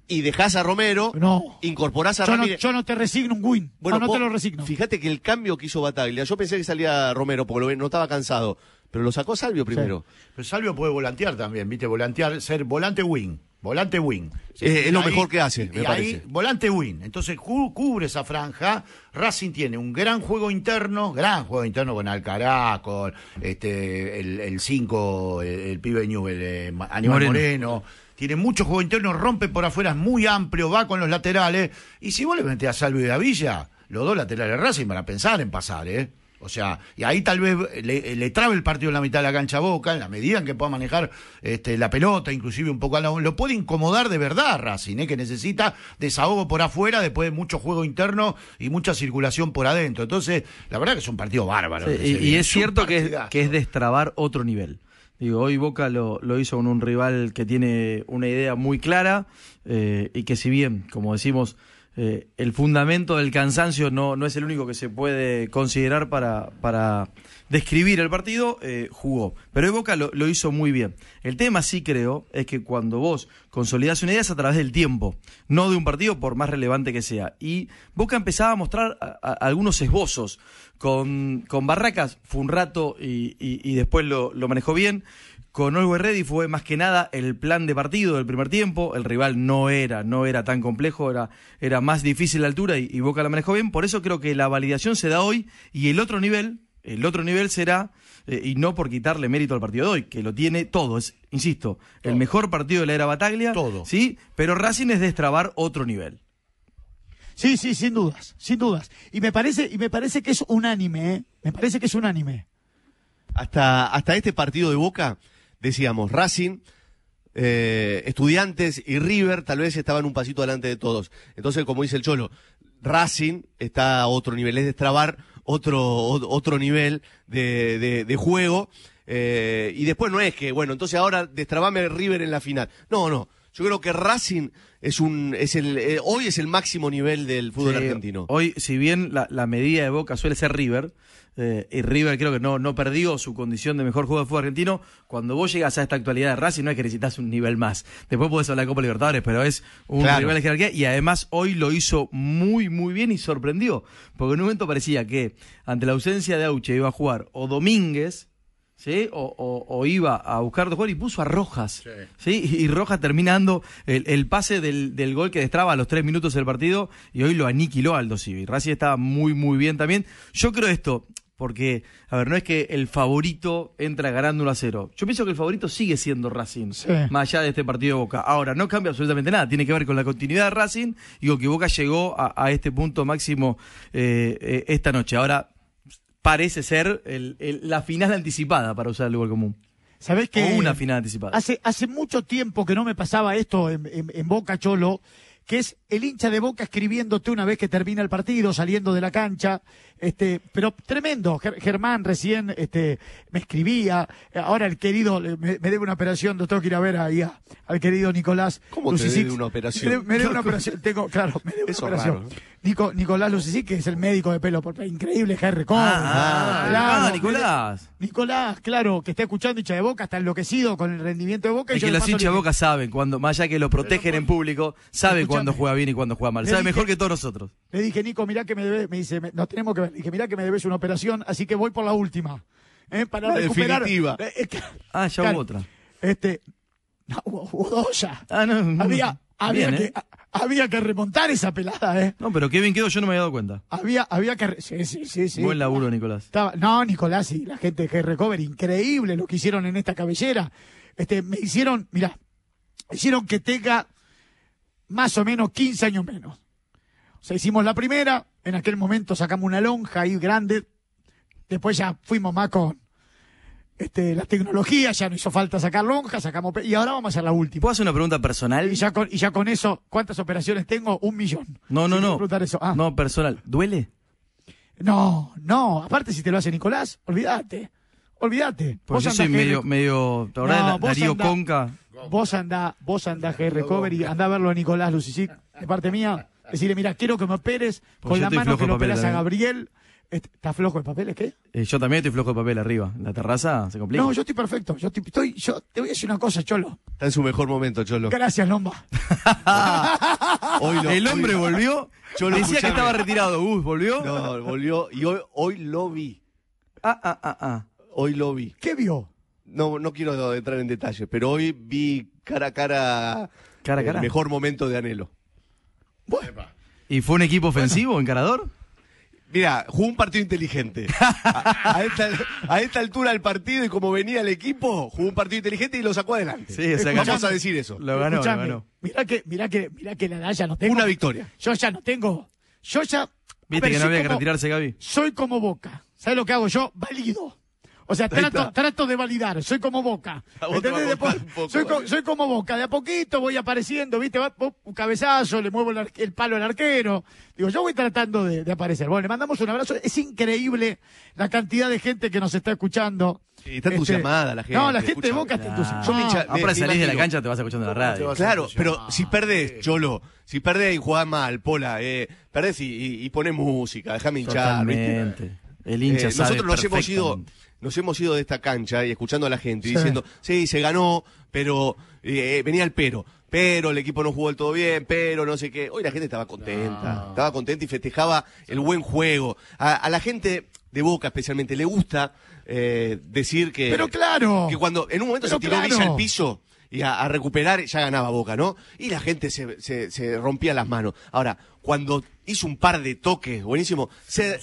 y dejás a Romero, incorporás a yo yo no te resigno un win. Ah, bueno, no, te lo resigno. Fíjate que el cambio que hizo Bataglia, yo pensé que salía Romero porque no estaba cansado, pero lo sacó Salvio primero. Pero Salvio puede volantear también, ¿viste? Volantear, ser volante win. Volante win. es, lo mejor que hace, me parece. volante win. Entonces cubre esa franja. Racing tiene un gran juego interno, gran juego interno con Alcaraz, con este, el 5, el, pibe Newell, eh, Moreno tiene mucho juego interno, rompe por afuera, es muy amplio, va con los laterales. Y si vos le metés a Salvio y Villa, los dos laterales Racing van a pensar en pasar, ¿eh? O sea, y ahí tal vez le, trabe el partido en la mitad de la cancha Boca, en la medida en que pueda manejar este, la pelota, inclusive un poco a la, Lo puede incomodar de verdad Racing, ¿eh? que necesita desahogo por afuera, después de mucho juego interno y mucha circulación por adentro. Entonces, la verdad que es un partido bárbaro. y, es, cierto que es, que es destrabar otro nivel. Digo, hoy Boca lo, hizo con un rival que tiene una idea muy clara eh, y que si bien, como decimos, eh, el fundamento del cansancio no, no, es el único que se puede considerar para, para describir el partido, eh, jugó. Pero hoy Boca lo, hizo muy bien. El tema sí creo es que cuando vos consolidás una idea es a través del tiempo, no de un partido por más relevante que sea. Y Boca empezaba a mostrar algunos esbozos. Con, Barracas fue un rato y, después lo, manejó bien. Con Olwe Ready fue más que nada el plan de partido del primer tiempo. El rival no era, no era tan complejo, era, era más difícil la altura y, Boca la manejó bien. Por eso creo que la validación se da hoy y el otro nivel, el otro nivel será, eh, y no por quitarle mérito al partido de hoy, que lo tiene todo, es, insisto, el mejor partido de la era Bataglia, todo. ¿sí? pero Racing es destrabar otro nivel. Sí, sí, sin dudas, sin dudas. Y me parece, y me parece que es unánime, ¿eh? me parece que es unánime. Hasta, hasta este partido de Boca, decíamos, Racing, eh, Estudiantes y River tal vez estaban un pasito delante de todos. Entonces, como dice el Cholo, Racing está a otro nivel, es destrabar otro, otro nivel de, juego. Eh, y después no es que, bueno, entonces ahora destrabame River en la final. No, no. Yo creo que Racing es un es el eh, hoy es el máximo nivel del fútbol argentino. Hoy, si bien la, medida de Boca suele ser River, eh, y River creo que no, no perdió su condición de mejor jugador de fútbol argentino, cuando vos llegas a esta actualidad de Racing no es que necesitas un nivel más. Después podés hablar de Copa Libertadores, pero es un nivel de jerarquía y además hoy lo hizo muy muy bien y sorprendió, porque en un momento parecía que ante la ausencia de Auche iba a jugar o Domínguez ¿sí? O, o, iba a buscar dos goles y puso a Rojas. Sí. Y Rojas terminando el, el pase del, gol que destraba a los tres minutos del partido y hoy lo aniquiló Aldo Civi. Racing estaba muy, muy bien también. Yo creo esto. Porque, a ver, no es que el favorito entra ganando 1 a 0. Yo pienso que el favorito sigue siendo Racing, más allá de este partido de Boca. Ahora, no cambia absolutamente nada. Tiene que ver con la continuidad de Racing y con que Boca llegó a, este punto máximo eh, eh, esta noche. Ahora, parece ser la final anticipada, para usar el lugar común. sabes que una final anticipada. Hace, hace mucho tiempo que no me pasaba esto en Boca Cholo, que es el hincha de Boca escribiéndote una vez que termina el partido, saliendo de la cancha, este, pero tremendo, Germán recién este, me escribía, ahora el querido, me, debe una operación, doctor, que ir ver ahí al querido Nicolás. ¿Cómo te debe una operación? Me, debe una operación, tengo, claro, me debe una operación. Nicolás Lucisic, que es el médico de pelo, porque increíble, JR Ah, ah Nicolás. Nicolás, claro, que está escuchando hincha de boca, está enloquecido con el rendimiento de boca. Y, que las hinchas de boca saben, cuando, más allá que lo protegen en público, sabe cuando juega bien y cuando juega mal. sabe mejor que todos nosotros. Le dije, Nico, mirá que me debe, me dice, nos tenemos que ver y pues Dije, mirá que me debes una operación, así que voy por la última. ¿eh? Para la Definitiva. Eh, ah, ya hubo otra. Este, no, hubo, ya. había, había, que, remontar esa pelada, ¿eh? No, pero qué bien quedó, yo no me había dado cuenta. Había, había que. Buen laburo, Nicolás. no, Nicolás, y la gente de Recover, increíble lo que hicieron en esta cabellera. Este, me hicieron, mirá, hicieron que tenga más o menos 15 años menos. O sea, hicimos la primera, en aquel momento sacamos una lonja ahí grande. Después ya fuimos más con este, las tecnologías, ya no hizo falta sacar lonjas, sacamos. Y ahora vamos a hacer la última. ¿Puedo hacer una pregunta personal? Y ya con, y ya con eso, ¿cuántas operaciones tengo? Un millón. No, no, no. Ah. No, personal. ¿Duele? No, no. Aparte, si te lo hace Nicolás, olvídate. Olvídate. Pues yo soy medio, medio, Darío Conca? Vos anda, vos anda G-Recovery, andá a verlo a Nicolás Lucicic, de parte mía. Decirle, mira, quiero que me operes con la mano que lo operas a Gabriel. ¿Estás flojo de papeles, qué? Eh, yo también estoy flojo de papel arriba. ¿La terraza se complica? No, yo estoy perfecto. Yo, te voy a decir una cosa, Cholo. Está en su mejor momento, Cholo. Gracias, Lomba. el hombre volvió. Decía que estaba retirado. Gus, ¿volvió? No, volvió. Y hoy, hoy lo vi. Ah, ah, ah, ah. Hoy lo vi. ¿Qué vio? No, no quiero entrar en detalles, pero hoy vi cara a cara, cara, a cara. el mejor momento de anhelo. ¿Y fue un equipo ofensivo, encarador? Mira, jugó un partido inteligente. A, esta, altura del partido y como venía el equipo, jugó un partido inteligente y lo sacó adelante. Vamos a decir eso. Lo ganó, ganó. Mirá que, que, que la edad ya no tengo. Una victoria. Yo ya no tengo. Yo ya. Viste que no había que retirarse, Gaby. Soy como Boca. ¿Sabes lo que hago yo? Valido. O sea, trato, de validar, soy como Boca. ¿Entendés? Eh. soy, como Boca, de a poquito voy apareciendo, ¿viste? Va, un cabezazo, le muevo el, palo al arquero. Digo, yo voy tratando de, aparecer. Bueno, le mandamos un abrazo. Es increíble la cantidad de gente que nos está escuchando. Y está este, entusiasmada la gente. No, la gente de Boca está entusiasmada. Ah, ahora salís de la cancha te vas escuchando la radio. Claro, pero ah. si perdés, Cholo, si perdés y jugás mal, Pola, eh, perdés y, y, ponés música, déjame hinchar. El hincha eh, sabe Nosotros nos hemos ido nos hemos ido de esta cancha y escuchando a la gente diciendo, sí, se ganó, pero eh, venía el pero. Pero el equipo no jugó del todo bien, pero no sé qué. Hoy la gente estaba contenta, estaba contenta y festejaba el buen juego. A, la gente de Boca especialmente le gusta eh, decir que... Pero claro. Que cuando en un momento se tiró al piso y a, recuperar ya ganaba Boca, ¿no? Y la gente se rompía las manos. Ahora, cuando hizo un par de toques, buenísimo. Se,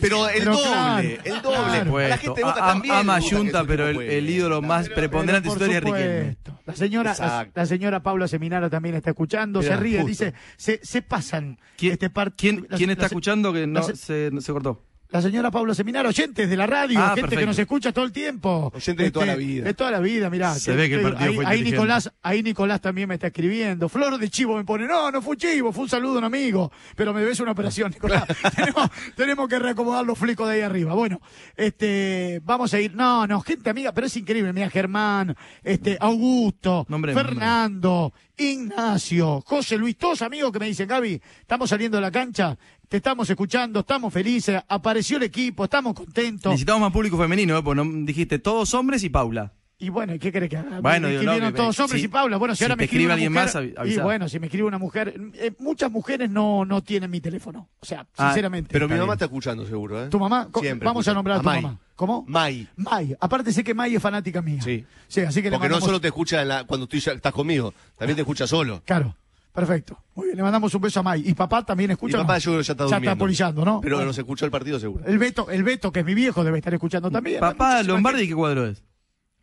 pero el doble, el doble. la gente vota a, también. Ama Junta, pero el, ídolo más preponderante de historia es La señora, la, señora Paula Seminara también está escuchando, se ríe, dice, se, se pasan. ¿Quién, este ¿quién, está escuchando que no se cortó? la señora Paula Seminar, oyentes de la radio, ah, gente que nos escucha todo el tiempo. Oyentes de toda la este, vida. De toda la vida, mirá. Se ve que el partido ahí, Nicolás, ahí Nicolás también me está escribiendo. Flor de Chivo me pone, no, no fue chivo, fue un saludo a un amigo. Pero me debes una operación, Nicolás. tenemos, que reacomodar los flicos de ahí arriba. Bueno, este, vamos a ir. No, no, gente amiga, pero es increíble. Mira, Germán, este, Augusto, Fernando, Ignacio, José Luis, todos amigos que me dicen, Gaby, estamos saliendo de la cancha, te estamos escuchando, estamos felices, apareció el equipo, estamos contentos. Necesitamos más público femenino, ¿eh? porque no, dijiste todos hombres y Paula. Y bueno, ¿qué crees que haga? Bueno, todos hombres y Paula. Bueno, si, ahora me escribe, alguien más, avisar. Y bueno, si me escribe una mujer. Eh, muchas mujeres no, no tienen mi teléfono. O sea, ah, sinceramente. Pero mi mamá está escuchando, seguro, ¿eh? ¿Tu mamá? vamos a nombrar a, tu mamá. ¿Cómo? May. May. Aparte, sé que May es fanática mía. Sí. sí así que Porque le mandamos... no solo te escucha cuando estás conmigo, también te escucha solo. Claro. Perfecto. Muy bien, le mandamos un beso a May. Y papá también escucha. papá yo ya está ya está polillando, ¿no? Pero nos escuchó el partido seguro. El Beto, el Beto, que es mi viejo, debe estar escuchando también. Papá Lombardi, ¿qué cuadro es?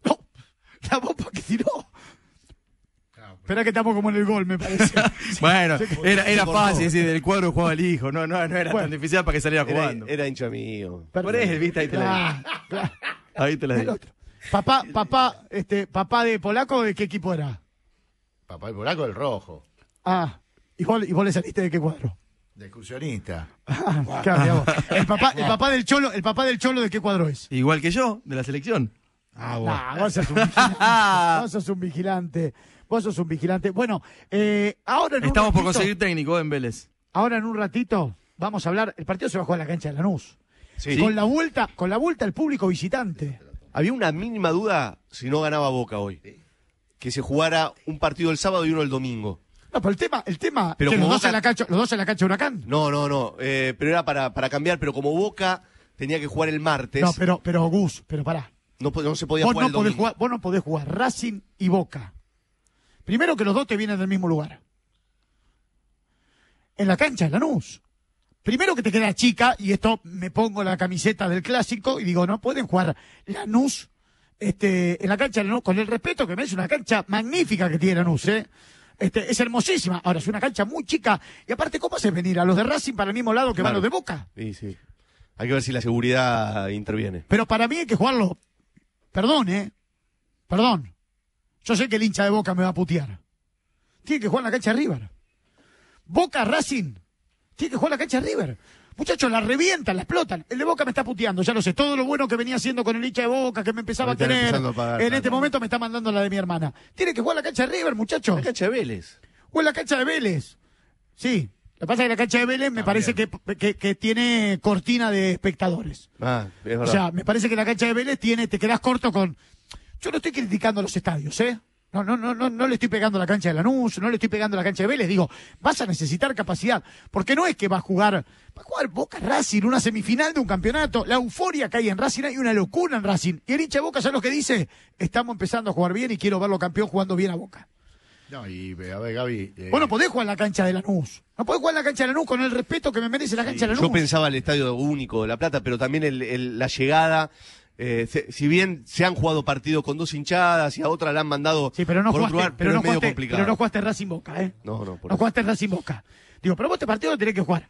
No, la porque que tiró. Espera que estamos como en el gol, me parece. bueno, era, era fácil, decir, del cuadro jugaba el hijo, no, no, no era tan difícil para que saliera jugando. Era, hincha mío. Por eso, viste, ahí te la ah, Ahí te la di. Papá, papá, este, papá de polaco, ¿de qué equipo era? Papá de polaco, el rojo. Ah, ¿y vos, le saliste de qué cuadro? De excursionista. Ah, el, papá, el, papá del cholo, ¿El papá del cholo de qué cuadro es? Igual que yo, de la selección. Ah, bueno. vos, sos un vigilante. Vos sos un vigilante. Bueno, eh, ahora en Estamos un ratito, por conseguir técnico eh, en Vélez. Ahora en un ratito vamos a hablar. El partido se va a jugar la cancha de Lanús. Sí. Con la vuelta, con la vuelta al público visitante. Había una mínima duda si no ganaba Boca hoy. Que se jugara un partido el sábado y uno el domingo. No, pero el tema, el tema, los, dos en la cancha, los dos en la cancha de Huracán. No, no, no, eh, pero era para, para cambiar, pero como Boca tenía que jugar el martes. No, pero, pero Gus, pero pará. No, se podía vos jugar, no podés jugar Vos no podés jugar Racing y Boca. Primero que los dos te vienen del mismo lugar. En la cancha, en Lanús. Primero que te queda chica, y esto me pongo la camiseta del clásico y digo, no pueden jugar Lanús este, en la cancha de Lanús, con el respeto que me es una cancha magnífica que tiene Lanús, ¿eh? Este, es hermosísima. Ahora es una cancha muy chica. Y aparte, ¿cómo haces venir a los de Racing para el mismo lado que van los de Boca? Sí, sí. Hay que ver si la seguridad interviene. Pero para mí hay que jugarlo. Perdón, ¿eh? Perdón. Yo sé que el hincha de Boca me va a putear. Tiene que jugar la cancha de River. Boca Racing. Tiene que jugar la cancha de River. Muchachos, la revientan, la explotan. El de Boca me está puteando, ya lo sé. Todo lo bueno que venía haciendo con el hincha de Boca, que me empezaba a tener en este momento me está mandando la de mi hermana. Tiene que jugar la cancha de River, muchachos. La cancha de Vélez. O la cancha de Vélez. Sí. Lo que pasa es que la cancha de Vélez me ah, parece que, que, tiene cortina de espectadores. Ah, es verdad. O sea, me parece que la cancha de Vélez tiene, te quedas corto con... Yo no estoy criticando los estadios, ¿eh? No, no, no, no, le estoy pegando la cancha de Lanús, no le estoy pegando la cancha de Vélez. Digo, vas a necesitar capacidad. Porque no es que va a jugar, va a jugar Boca Racing, una semifinal de un campeonato. La euforia que hay en Racing, hay una locura en Racing. Y el hincha de Boca ya lo que dice, estamos empezando a jugar bien y quiero verlo campeón jugando bien a Boca. No, y a ver, Gaby. Eh, Vos no podés jugar la cancha de Lanús. No podés jugar la cancha de Lanús con el respeto que me merece la cancha de de Lanús. Yo pensaba el estadio único de La Plata, pero también la llegada eh, si bien se han jugado partidos con dos hinchadas y a otra la han mandado pero no jugaste, otro no Boca, ¿eh? No, no, por No Boca. Digo, pero vos este partido lo tenés que jugar.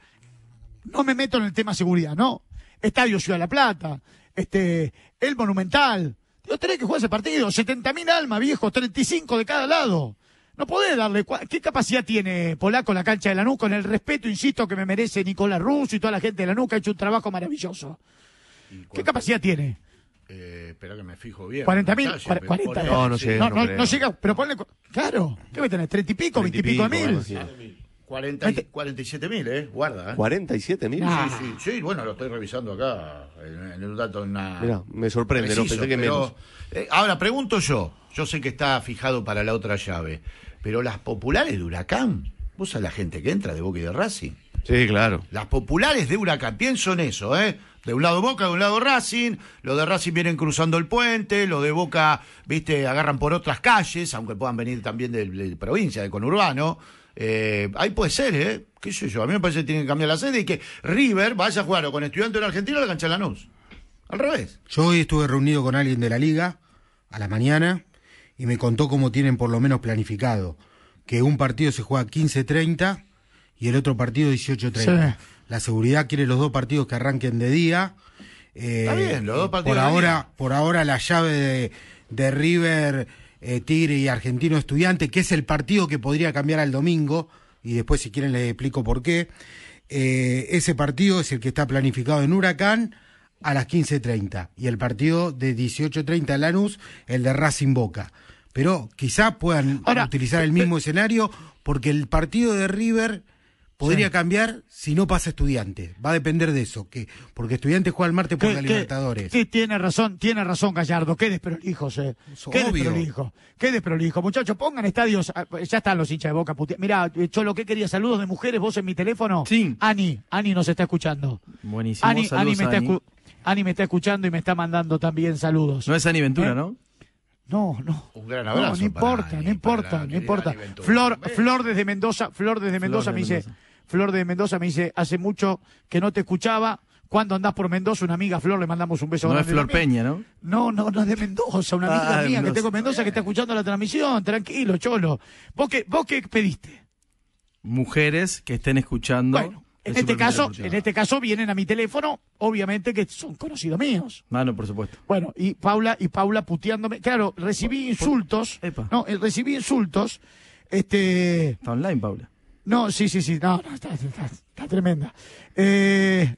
No me meto en el tema seguridad, no. Estadio Ciudad de la Plata, este, el Monumental. Digo, tenés que jugar ese partido. 70.000 almas, viejo, 35 de cada lado. No podés darle. ¿Qué capacidad tiene Polaco la cancha de la Lanús? Con el respeto, insisto, que me merece Nicolás Russo y toda la gente de la Nuca, ha hecho un trabajo maravilloso. ¿Qué capacidad tiene? Eh, espera que me fijo bien. 40 mil. 40, no, no sé. No, no, llega, pero ponle. Claro, ¿qué voy a tener? 30 y pico, 20 y pico, mil. 47 mil, ¿eh? Guarda. ¿eh? ¿47 mil? Sí, sí, sí, bueno, lo estoy revisando acá en, un dato. Una... Mira, me sorprende, no pensé que me menos. Eh, ahora, pregunto yo. Yo sé que está fijado para la otra llave, pero las populares de Huracán, vos a la gente que entra de Boca y de Racing. Sí, claro. Las populares de Huracán, pienso en eso, ¿eh? de un lado Boca, de un lado Racing, los de Racing vienen cruzando el puente, los de Boca, viste, agarran por otras calles, aunque puedan venir también de, provincia, de conurbano. Eh, ahí puede ser, ¿eh? ¿Qué sé yo? A mí me parece que tienen que cambiar la sede y que River vaya a jugar o con estudiante en Argentina o la cancha de Lanús. Al revés. Yo hoy estuve reunido con alguien de la liga a la mañana y me contó cómo tienen por lo menos planificado que un partido se juega 15.30 y el otro partido 18.30. Sí. La seguridad quiere los dos partidos que arranquen de día. Está eh, bien, los dos eh, partidos. Por ahora, por ahora la llave de, River, eh, Tigre y Argentino Estudiante, que es el partido que podría cambiar al domingo, y después si quieren les explico por qué. ese partido es el que está planificado en Huracán a las 15.30 y el partido de 18.30 Lanús, el de Racing Boca. Pero quizá puedan utilizar el mismo escenario porque el partido de River podría cambiar si no pasa estudiante. Va a depender de eso, que porque estudiante juega el martes por Libertadores. Sí, tiene razón, tiene razón Gallardo, qué desprolijo, eh. Qué desprolijo, qué desprolijo. Muchachos, pongan estadios, ah, pues, ya están los hinchas de boca puta. Mirá, eh, Cholo, que quería? Saludos de mujeres, vos en mi teléfono. Sí. Ani, Ani nos está escuchando. Buenísimo, Ani, Ani, me Está escuchando y me está mandando también saludos. No es Ani Ventura, eh, ¿no? No, no. No, no importa, no importa, no importa. Flor, Flor desde Mendoza, Flor desde Mendoza me dice, Flor desde Mendoza me dice, hace mucho que no te escuchaba. Cuando andás por Mendoza, una amiga Flor, le mandamos un beso. No es Flor Peña, ¿no? No, no, no es de Mendoza, una amiga ah, mía que tengo en Mendoza que está escuchando la transmisión. Tranquilo, cholo. ¿Vos qué, vos qué pediste? Mujeres que estén escuchando. En este, caso, en este caso vienen a mi teléfono, obviamente que son conocidos míos. Ah, por supuesto. Bueno, y Paula y Paula puteándome, claro, recibí insultos. No, eh, recibí insultos. Este Está online, Paula. No, sí, sí, sí, no, no está, está, está tremenda. Eh,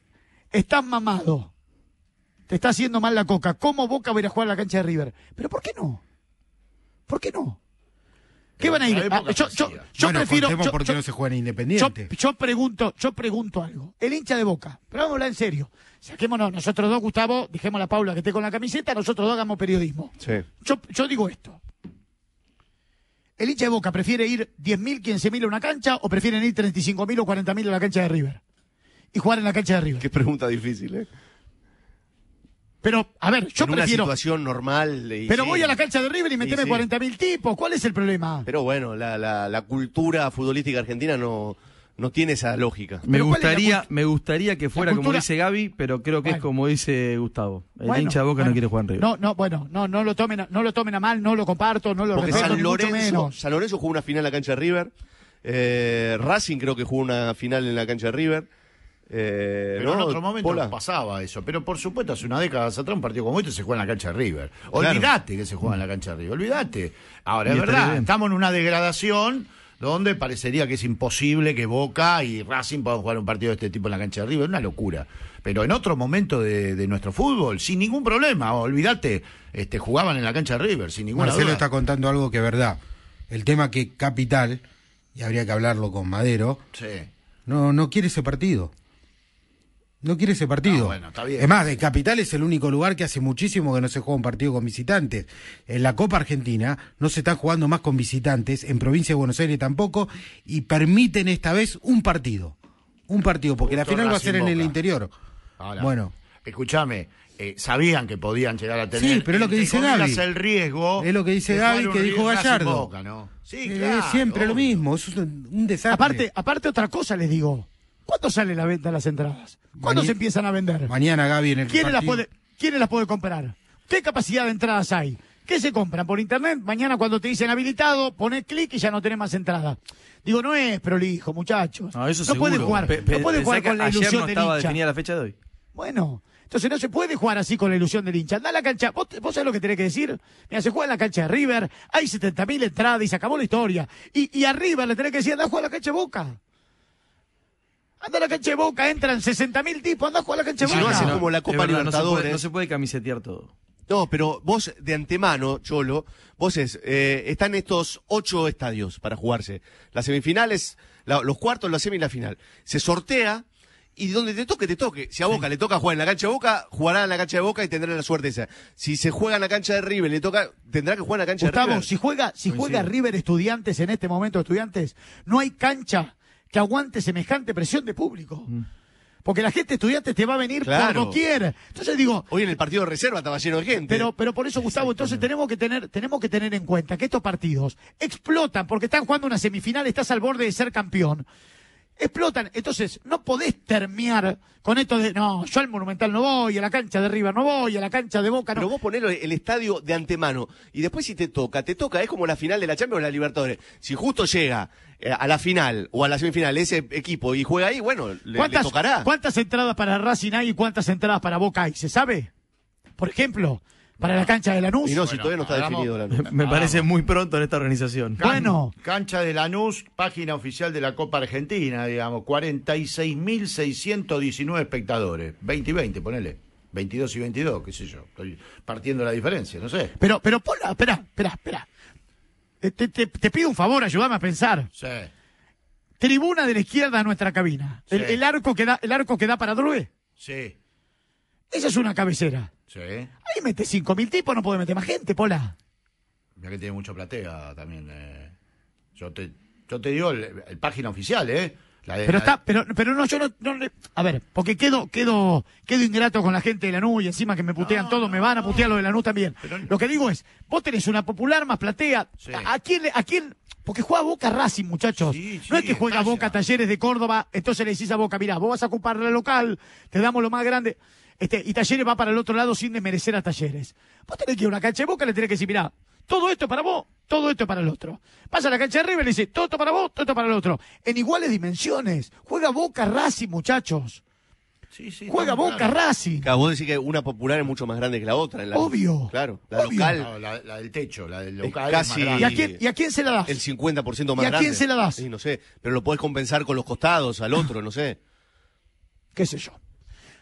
estás mamado. Te está haciendo mal la coca. ¿Cómo Boca va a a jugar a la cancha de River? Pero ¿por qué no? ¿Por qué no? ¿Qué van a ir? Ah, yo, yo, yo prefiero. no se en independiente. Yo, pregunto, yo pregunto algo. El hincha de boca, pero vamos a hablar en serio. Saquémonos nosotros dos, Gustavo, dejemos a Paula que esté con la camiseta, nosotros dos hagamos periodismo. Yo, yo digo esto. ¿El hincha de boca prefiere ir 10.000, 15.000 a una cancha o prefieren ir 35.000 o 40.000 a la cancha de River? Y jugar en la cancha de River. Qué pregunta difícil, ¿eh? Pero, a ver, yo en una situación normal. pero voy a la cancha de River y meteme 40.000 mil tipos. ¿Cuál es el problema? Pero bueno, la, cultura futbolística argentina no no tiene esa lógica. Me gustaría, me gustaría que fuera como dice Gaby, pero creo que es como dice Gustavo. El hincha de Boca no quiere jugar en River. No, no, bueno, no, no lo tomen, a, no lo tomen mal, no lo comparto, no lo Porque San Lorenzo, San Lorenzo jugó una final en la cancha de River. Eh, Racing creo que jugó una final en la cancha de River. Eh, pero en otro momento no pasaba eso. Pero por supuesto, hace una década atrás, un partido como este se juega en la cancha de River. Olvídate que se juega en la cancha de River, olvídate. Ahora, es verdad, estamos en una degradación donde parecería que es imposible que Boca y Racing puedan jugar un partido de este tipo en la cancha de River. Es una locura. Pero en otro momento de, nuestro fútbol, sin ningún problema, olvídate, este, jugaban en la cancha de River, sin ninguna Marcelo está contando algo que es verdad. El tema que Capital, y habría que hablarlo con Madero, no, no quiere ese partido. No quiere ese partido. Es más, el Capital es el único lugar que hace muchísimo que no se juega un partido con visitantes. En la Copa Argentina no se está jugando más con visitantes, en Provincia de Buenos Aires tampoco, y permiten esta vez un partido. Un partido, porque la final va a ser en el interior. bueno. Escúchame, eh, sabían que podían llegar a tener. Sí, pero es lo que dice Gaby. el riesgo. Es lo que dice Gaby que dijo Gallardo. Sí, eh, siempre lo mismo, es un, un desastre. Aparte, aparte otra cosa les digo. ¿Cuándo sale la venta de las entradas? ¿Cuándo se empiezan a vender? Mañana, Gaby, en el las puede, ¿Quiénes las puede comprar? ¿Qué capacidad de entradas hay? ¿Qué se compran? ¿Por internet? Mañana cuando te dicen habilitado, pones clic y ya no tenés más entrada. Digo, no es prolijo, muchachos. No, eso no jugar, no puede jugar con la ilusión del hincha. definida la fecha de hoy. Bueno, entonces no se puede jugar así con la ilusión del hincha. Anda la cancha, ¿Vos, sabés lo que tenés que decir. Mira, se juega en la cancha de River, hay 70.000 entradas y se acabó la historia. Y, y le tenés que decir, anda a jugar la cancha de Boca. Anda a la cancha de Boca, entran 60.000 tipos, anda a jugar a la cancha de Boca. no como la Copa Libertadores. No se, puede, camisetear todo. No, pero vos de antemano, Cholo, vos es, eh, están estos ocho estadios para jugarse. Las semifinales, los cuartos, la semi y la final. Se sortea y donde te toque, te toque. Si a Boca le toca jugar en la cancha de Boca, jugará en la cancha de Boca y tendrá la suerte esa. Si se juega en la cancha de River, le toca, tendrá que jugar en la cancha de River. si juega, si juega River Estudiantes en este momento, Estudiantes, no hay cancha aguante semejante presión de público. Mm. Porque la gente estudiante te va a venir claro. por Entonces digo. Hoy en el partido de reserva estaba lleno de gente. Pero, pero por eso, Gustavo, entonces tenemos que tener, tenemos que tener en cuenta que estos partidos explotan porque están jugando una semifinal, estás al borde de ser campeón explotan. Entonces, no podés terminar con esto de, no, yo al Monumental no voy, a la cancha de arriba no voy, a la cancha de Boca no. Pero vos ponés el estadio de antemano y después si te toca, te toca, es como la final de la Champions o la Libertadores. Si justo llega eh, a la final o a la semifinal ese equipo y juega ahí, bueno, le, tocará. ¿Cuántas entradas para Racing hay y cuántas entradas para Boca hay? ¿Se sabe? Por ejemplo, para la cancha de Lanús. Y no, si todavía no está definido la Me parece muy pronto en esta organización. bueno. Cancha de Lanús, página oficial de la Copa Argentina, digamos, 46.619 espectadores. 20 y 20, ponele. 22 y 22, qué sé yo. Estoy partiendo la diferencia, no sé. Pero, pero, Pola, espera, espera, espera. Eh, te, pido un favor, ayúdame a pensar. Sí. Tribuna de la izquierda a nuestra cabina. El, arco que da, el arco para Drue Sí. Esa es una cabecera. Sí. Ahí mete 5.000 tipos, no puede meter más gente, Pola. Mira que tiene mucho platea también. Eh. Yo, te, yo te digo el, página oficial, ¿eh? pero está, pero, pero no, yo no, a ver, porque quedo, quedo, quedo ingrato con la gente de Lanús y encima que me putean todo, me van a putear lo de la Lanús también. Lo que digo es, vos tenés una popular más platea, ¿a, quién, a quién, porque juega Boca Racing, muchachos. no es que juega Boca Talleres de Córdoba, entonces le decís a Boca, mira, vos vas a ocupar la local, te damos lo más grande. Este, y Talleres va para el otro lado sin desmerecer a Talleres. Vos tenés que ir a una cancha de boca, le tenés que decir, mirá, todo esto es para vos, todo esto es para el otro. Pasa la cancha de River y le dice, todo esto para vos, todo esto para el otro. En iguales dimensiones. Juega Boca Racing, muchachos. Juega Boca claro. Racing. vos decís que una popular es mucho más grande que la otra. obvio. Claro, la del techo, la del local. casi ¿Y, a quién, se la das? El 50% más grande. ¿Y a quién se la das? Sí, no sé. Pero lo puedes compensar con los costados al otro, no sé. ¿Qué sé yo?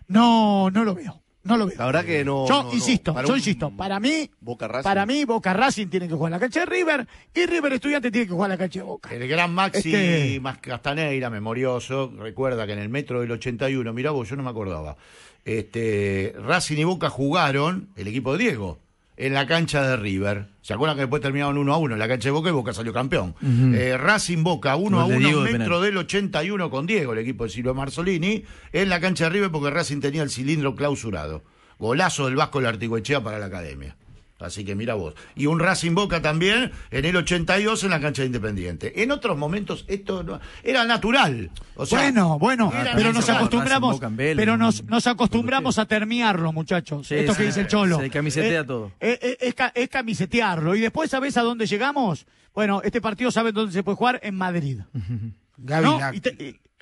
no, no lo veo. No lo veo. La que no. Yo insisto, yo insisto. Para mí, Boca Racing. para mí, Boca Racing tiene que jugar la cancha de River y River Estudiante tiene que jugar la cancha de Boca. El gran Maxi este- más Castaneira, memorioso, recuerda que en el metro del 81, mira, vos, yo no me acordaba. Este, Racing y Boca jugaron el equipo de Diego en la cancha de River. ¿Se acuerdan que después terminaron 1 a 1 en la cancha de Boca y Boca salió campeón? Eh, Racing Boca 1 a 1 metro del 81 con Diego, el equipo de Silvio Marzolini, en la cancha de River porque Racing tenía el cilindro clausurado. Golazo del Vasco La artigüechea para la academia. Así que mira vos. Y un Racing Boca también en el 82 en la cancha de Independiente. En otros momentos esto era natural. bueno, bueno, pero nos acostumbramos, pero nos, acostumbramos a termiarlo, muchachos. esto que dice el Cholo. Se camisetea eh, todo. Eh, eh, es, camisetearlo. Y después, ¿sabés a dónde llegamos? Bueno, este partido ¿sabes dónde se puede jugar, en Madrid. Gaby,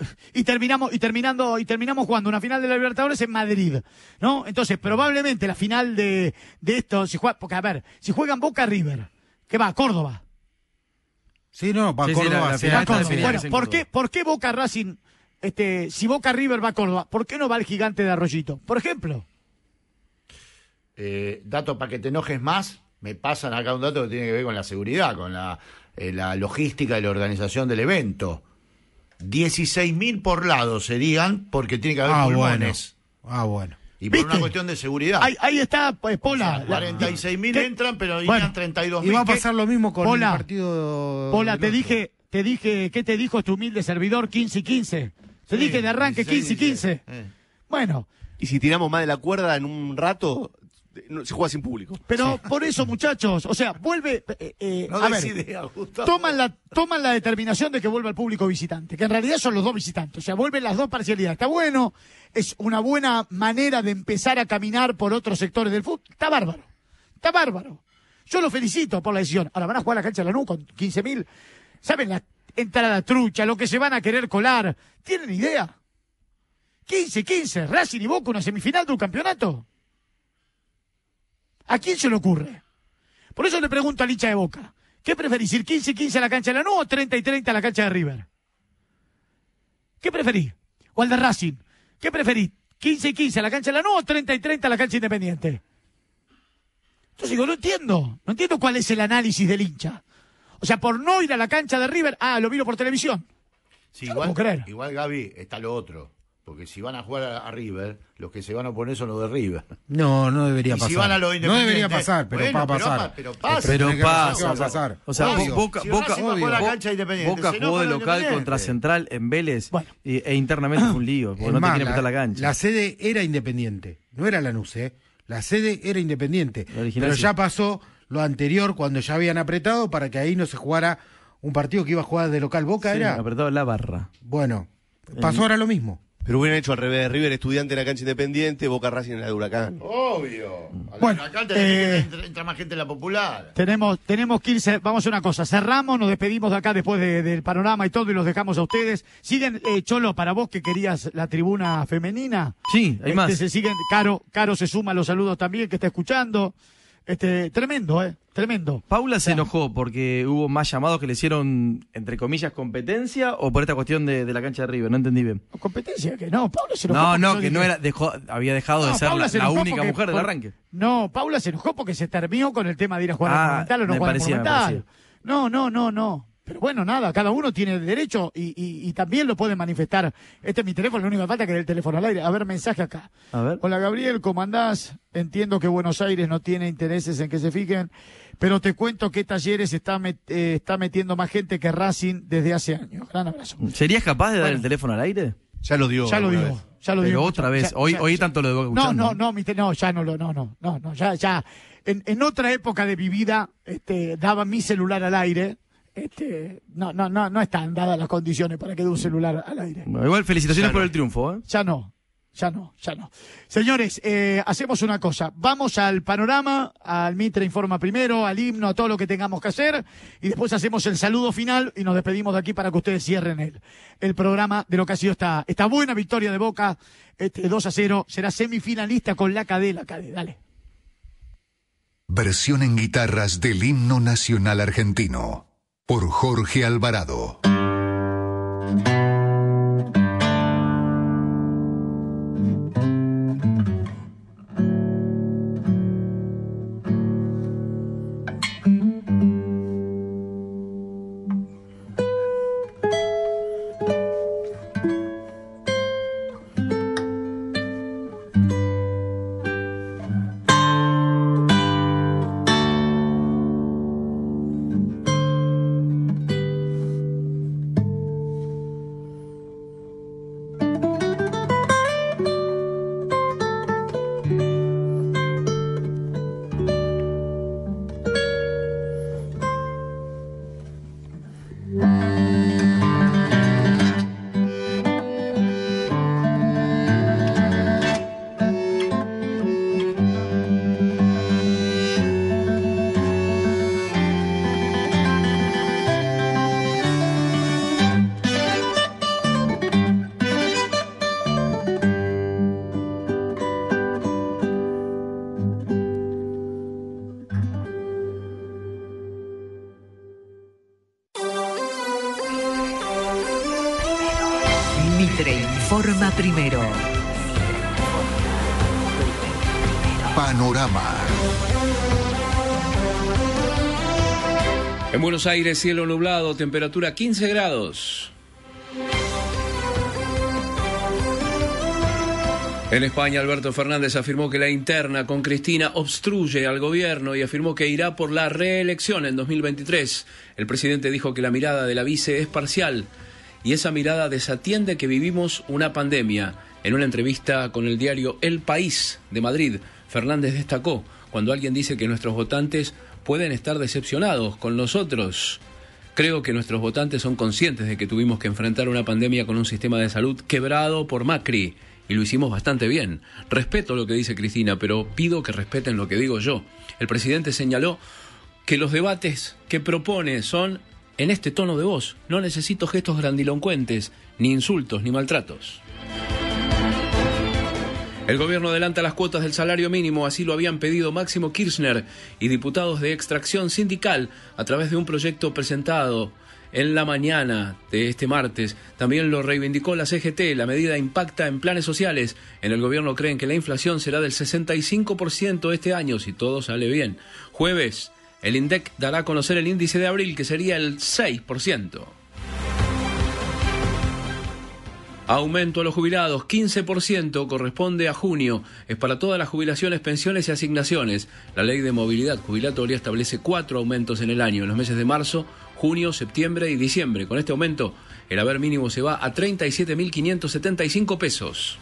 y terminamos, y terminando, y terminamos jugando una final de la Libertadores en Madrid, ¿no? Entonces, probablemente la final de, esto, si juega, porque a ver, si juegan Boca River, que va? Córdoba. Sí, no, va Córdoba. ¿por qué, Boca Racing, este, si Boca River va a Córdoba, ¿por qué no va el gigante de Arroyito? Por ejemplo. Eh, dato para que te enojes más, me pasan acá un dato que tiene que ver con la seguridad, con la, eh, la logística y la organización del evento. 16.000 mil por lado se digan, porque tiene que haber ah, pulmones. Bueno. Ah, bueno. Y por una cuestión de seguridad. Ahí, está, pues, Pola. 46.000 entran, pero bueno, 32.000. Y va a pasar lo mismo con el partido. Pola, te dije, te dije, ¿qué te dijo este humilde servidor? 15 y 15. Te dije de arranque 15 y 15. Bueno. Y si tiramos más de la cuerda en un rato, se juega sin público. Pero por eso, muchachos, o sea, vuelve. Eh, eh no a idea, toman, la, toman la determinación de que vuelva el público visitante, que en realidad son los dos visitantes, o sea, vuelven las dos parcialidades. Está bueno, es una buena manera de empezar a caminar por otros sectores del fútbol. Está bárbaro, está bárbaro. Yo lo felicito por la decisión. Ahora van a jugar la cancha de la NU con 15.000. ¿Saben la entrada trucha, lo que se van a querer colar? ¿Tienen idea? 15-15, Racing y Boca, una semifinal de un campeonato. ¿A quién se le ocurre? Por eso le pregunto al hincha de Boca, ¿qué preferís, ir 15 y 15 a la cancha de la o 30 y 30 a la cancha de River? ¿Qué preferís? ¿O al de Racing? ¿Qué preferís, 15 y 15 a la cancha de la o 30 y 30 a la cancha independiente? Entonces digo, no entiendo, no entiendo cuál es el análisis del hincha. O sea, por no ir a la cancha de River, ah, lo miro por televisión. Sí, igual, igual Gaby, está lo otro. Porque si van a jugar a, River, los que se van a poner son los de River. No, no debería pasar. Si van a los no debería pasar, pero va a pasar. Pero, pasa. Pero pasa. Va a pasar. O sea, Boca, Boca, Boca jugó de local contra Central en Vélez e, internamente fue un lío, porque no más, la sede era independiente, no era Lanús, ¿eh? La sede era independiente. Pero ya pasó lo anterior cuando ya habían apretado para que ahí no se jugara un partido que iba a jugar de local Boca, sí, era. la barra. Bueno, pasó ahora lo mismo. Pero hubieran hecho al revés. River estudiante en la cancha independiente, Boca Racing en la de Huracán. Obvio. bueno, eh, entra, más gente en la popular. Tenemos, tenemos que irse. Vamos a una cosa. Cerramos, nos despedimos de acá después del panorama y todo y los dejamos a ustedes. Siguen, eh, Cholo, para vos que querías la tribuna femenina. Sí, hay este, más. Se siguen, Caro, Caro se suma a los saludos también que está escuchando. Este, tremendo, ¿eh? Tremendo. ¿Paula se enojó porque hubo más llamados que le hicieron, entre comillas, competencia o por esta cuestión de, la cancha de arriba. No entendí bien. ¿Competencia? Que no, Paula se enojó. No, no, que no era, dejó, había dejado de ser la, única mujer del arranque. No, Paula se enojó porque se terminó con el tema de ir a jugar a al ah, o no jugar No, no, no, no. Pero bueno, nada, cada uno tiene el derecho y, y, también lo puede manifestar. Este es mi teléfono, la única falta que dé el teléfono al aire. A ver, mensaje acá. A ver. Hola Gabriel, ¿cómo andás? Entiendo que Buenos Aires no tiene intereses en que se fijen, pero te cuento que Talleres está, eh, está metiendo más gente que Racing desde hace años. Gran abrazo. ¿Serías capaz de dar el teléfono al aire? Ya lo dio. Ya lo dio. Ya lo pero otra vez, hoy, hoy tanto lo debo No, no, no, no, ya no lo, no, no, no, no, ya, ya. En, en otra época de mi vida, este, daba mi celular al aire este, no, no, no, no están dadas las condiciones para que dé un celular al aire. igual felicitaciones por el triunfo. ¿eh? Ya no, ya no, ya no. Señores, eh, hacemos una cosa. Vamos al panorama, al Mitre Informa primero, al himno, a todo lo que tengamos que hacer, y después hacemos el saludo final y nos despedimos de aquí para que ustedes cierren el, el programa de lo que ha sido esta, esta buena victoria de Boca, este, 2 a 0. Será semifinalista con la cadena, la cadena. Dale. Versión en guitarras del himno nacional argentino por Jorge Alvarado. Aire, cielo nublado, temperatura 15 grados. En España, Alberto Fernández afirmó que la interna con Cristina obstruye al gobierno y afirmó que irá por la reelección en 2023. El presidente dijo que la mirada de la vice es parcial y esa mirada desatiende que vivimos una pandemia. En una entrevista con el diario El País de Madrid, Fernández destacó cuando alguien dice que nuestros votantes pueden estar decepcionados con nosotros. Creo que nuestros votantes son conscientes de que tuvimos que enfrentar una pandemia con un sistema de salud quebrado por Macri y lo hicimos bastante bien. Respeto lo que dice Cristina, pero pido que respeten lo que digo yo. El presidente señaló que los debates que propone son en este tono de voz. No necesito gestos grandilocuentes, ni insultos, ni maltratos. El gobierno adelanta las cuotas del salario mínimo, así lo habían pedido Máximo Kirchner y diputados de extracción sindical a través de un proyecto presentado en la mañana de este martes. También lo reivindicó la CGT. La medida impacta en planes sociales. En el gobierno creen que la inflación será del 65% este año si todo sale bien. Jueves, el INDEC dará a conocer el índice de abril que sería el 6%. Aumento a los jubilados, 15% corresponde a junio. Es para todas las jubilaciones, pensiones y asignaciones. La ley de movilidad jubilatoria establece cuatro aumentos en el año, en los meses de marzo, junio, septiembre y diciembre. Con este aumento, el haber mínimo se va a 37.575 pesos.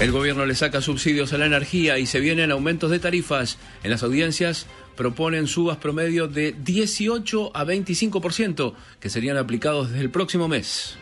El gobierno le saca subsidios a la energía y se vienen aumentos de tarifas. En las audiencias proponen subas promedio de 18 a 25%, que serían aplicados desde el próximo mes.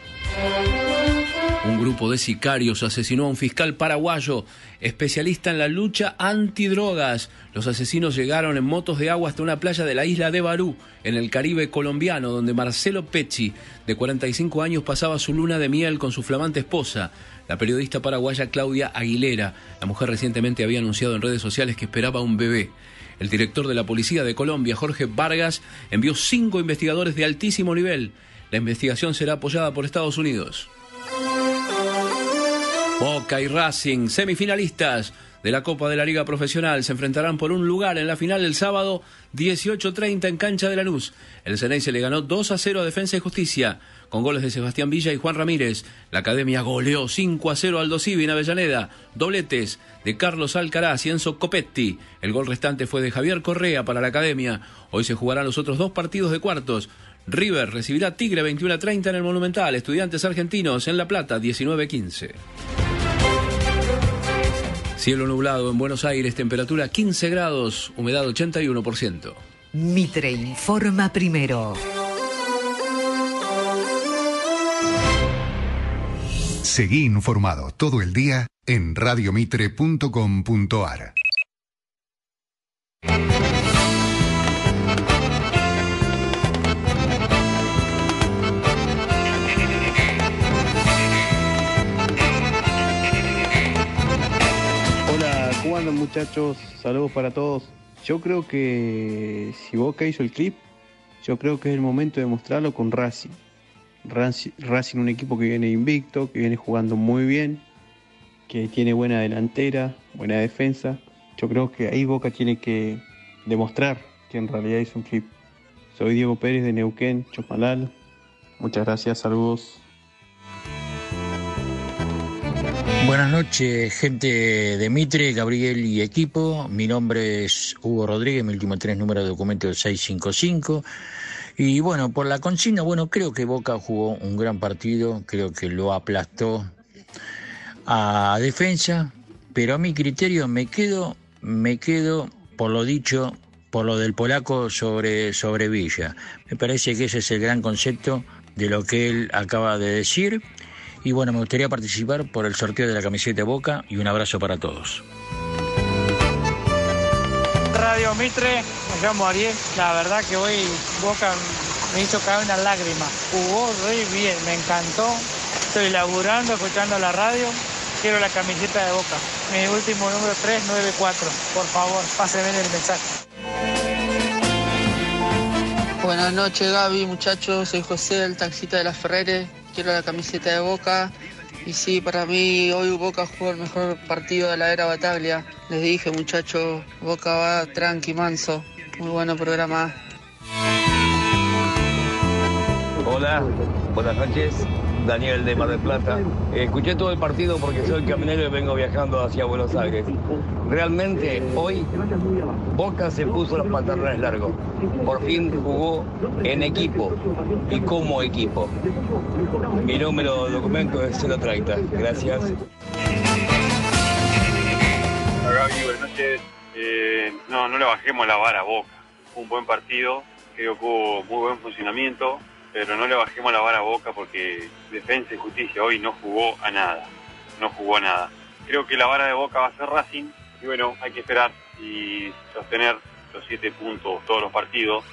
Un grupo de sicarios asesinó a un fiscal paraguayo, especialista en la lucha antidrogas. Los asesinos llegaron en motos de agua hasta una playa de la isla de Barú, en el Caribe colombiano, donde Marcelo Pecci, de 45 años, pasaba su luna de miel con su flamante esposa, la periodista paraguaya Claudia Aguilera. La mujer recientemente había anunciado en redes sociales que esperaba un bebé. El director de la Policía de Colombia, Jorge Vargas, envió cinco investigadores de altísimo nivel la investigación será apoyada por Estados Unidos. Boca y Racing, semifinalistas de la Copa de la Liga Profesional, se enfrentarán por un lugar en la final el sábado 18.30 en cancha de la Luz. El Ceney se le ganó 2 a 0 a Defensa y Justicia, con goles de Sebastián Villa y Juan Ramírez. La Academia goleó 5 a 0 al Dosivi en Avellaneda, dobletes de Carlos Alcaraz y Enzo Copetti. El gol restante fue de Javier Correa para la Academia. Hoy se jugarán los otros dos partidos de cuartos. River recibirá Tigre 21 a 30 en el Monumental. Estudiantes argentinos en La Plata 19 a 15. Cielo nublado en Buenos Aires, temperatura 15 grados, humedad 81%. Mitre informa primero. Seguí informado todo el día en radiomitre.com.ar. muchachos? Saludos para todos. Yo creo que si Boca hizo el clip, yo creo que es el momento de mostrarlo con Racing. Racing, un equipo que viene invicto, que viene jugando muy bien, que tiene buena delantera, buena defensa. Yo creo que ahí Boca tiene que demostrar que en realidad hizo un clip. Soy Diego Pérez de Neuquén, Chopalal Muchas gracias, saludos. Buenas noches, gente de Mitre, Gabriel y equipo. Mi nombre es Hugo Rodríguez, mi último tres número de documento 655. Y bueno, por la consigna, bueno, creo que Boca jugó un gran partido, creo que lo aplastó a defensa, pero a mi criterio me quedo, me quedo por lo dicho, por lo del polaco sobre, sobre Villa. Me parece que ese es el gran concepto de lo que él acaba de decir y bueno, me gustaría participar por el sorteo de la camiseta de Boca y un abrazo para todos. Radio Mitre, me llamo Ariel. La verdad que hoy Boca me hizo caer una lágrima. Jugó re bien, me encantó. Estoy laburando, escuchando la radio. Quiero la camiseta de Boca. Mi último número 394. Por favor, pásenme el mensaje. Buenas noches Gaby, muchachos, soy José, el taxista de las Ferreres quiero la camiseta de Boca. Y sí, para mí hoy Boca jugó el mejor partido de la era Bataglia. Les dije, muchachos, Boca va tranqui, manso. Muy bueno programa. Hola, buenas noches. Daniel de Mar del Plata. Escuché todo el partido porque soy camionero y vengo viajando hacia Buenos Aires. Realmente hoy Boca se puso los pantalones largos. Por fin jugó en equipo y como equipo. Mi número de documento es 030. Gracias. buenas noches. Eh, no, no le bajemos la vara a Boca. un buen partido, creo que hubo muy buen funcionamiento pero no le bajemos la vara a boca porque Defensa y Justicia hoy no jugó a nada. No jugó a nada. Creo que la vara de boca va a ser Racing y bueno, hay que esperar y sostener los siete puntos todos los partidos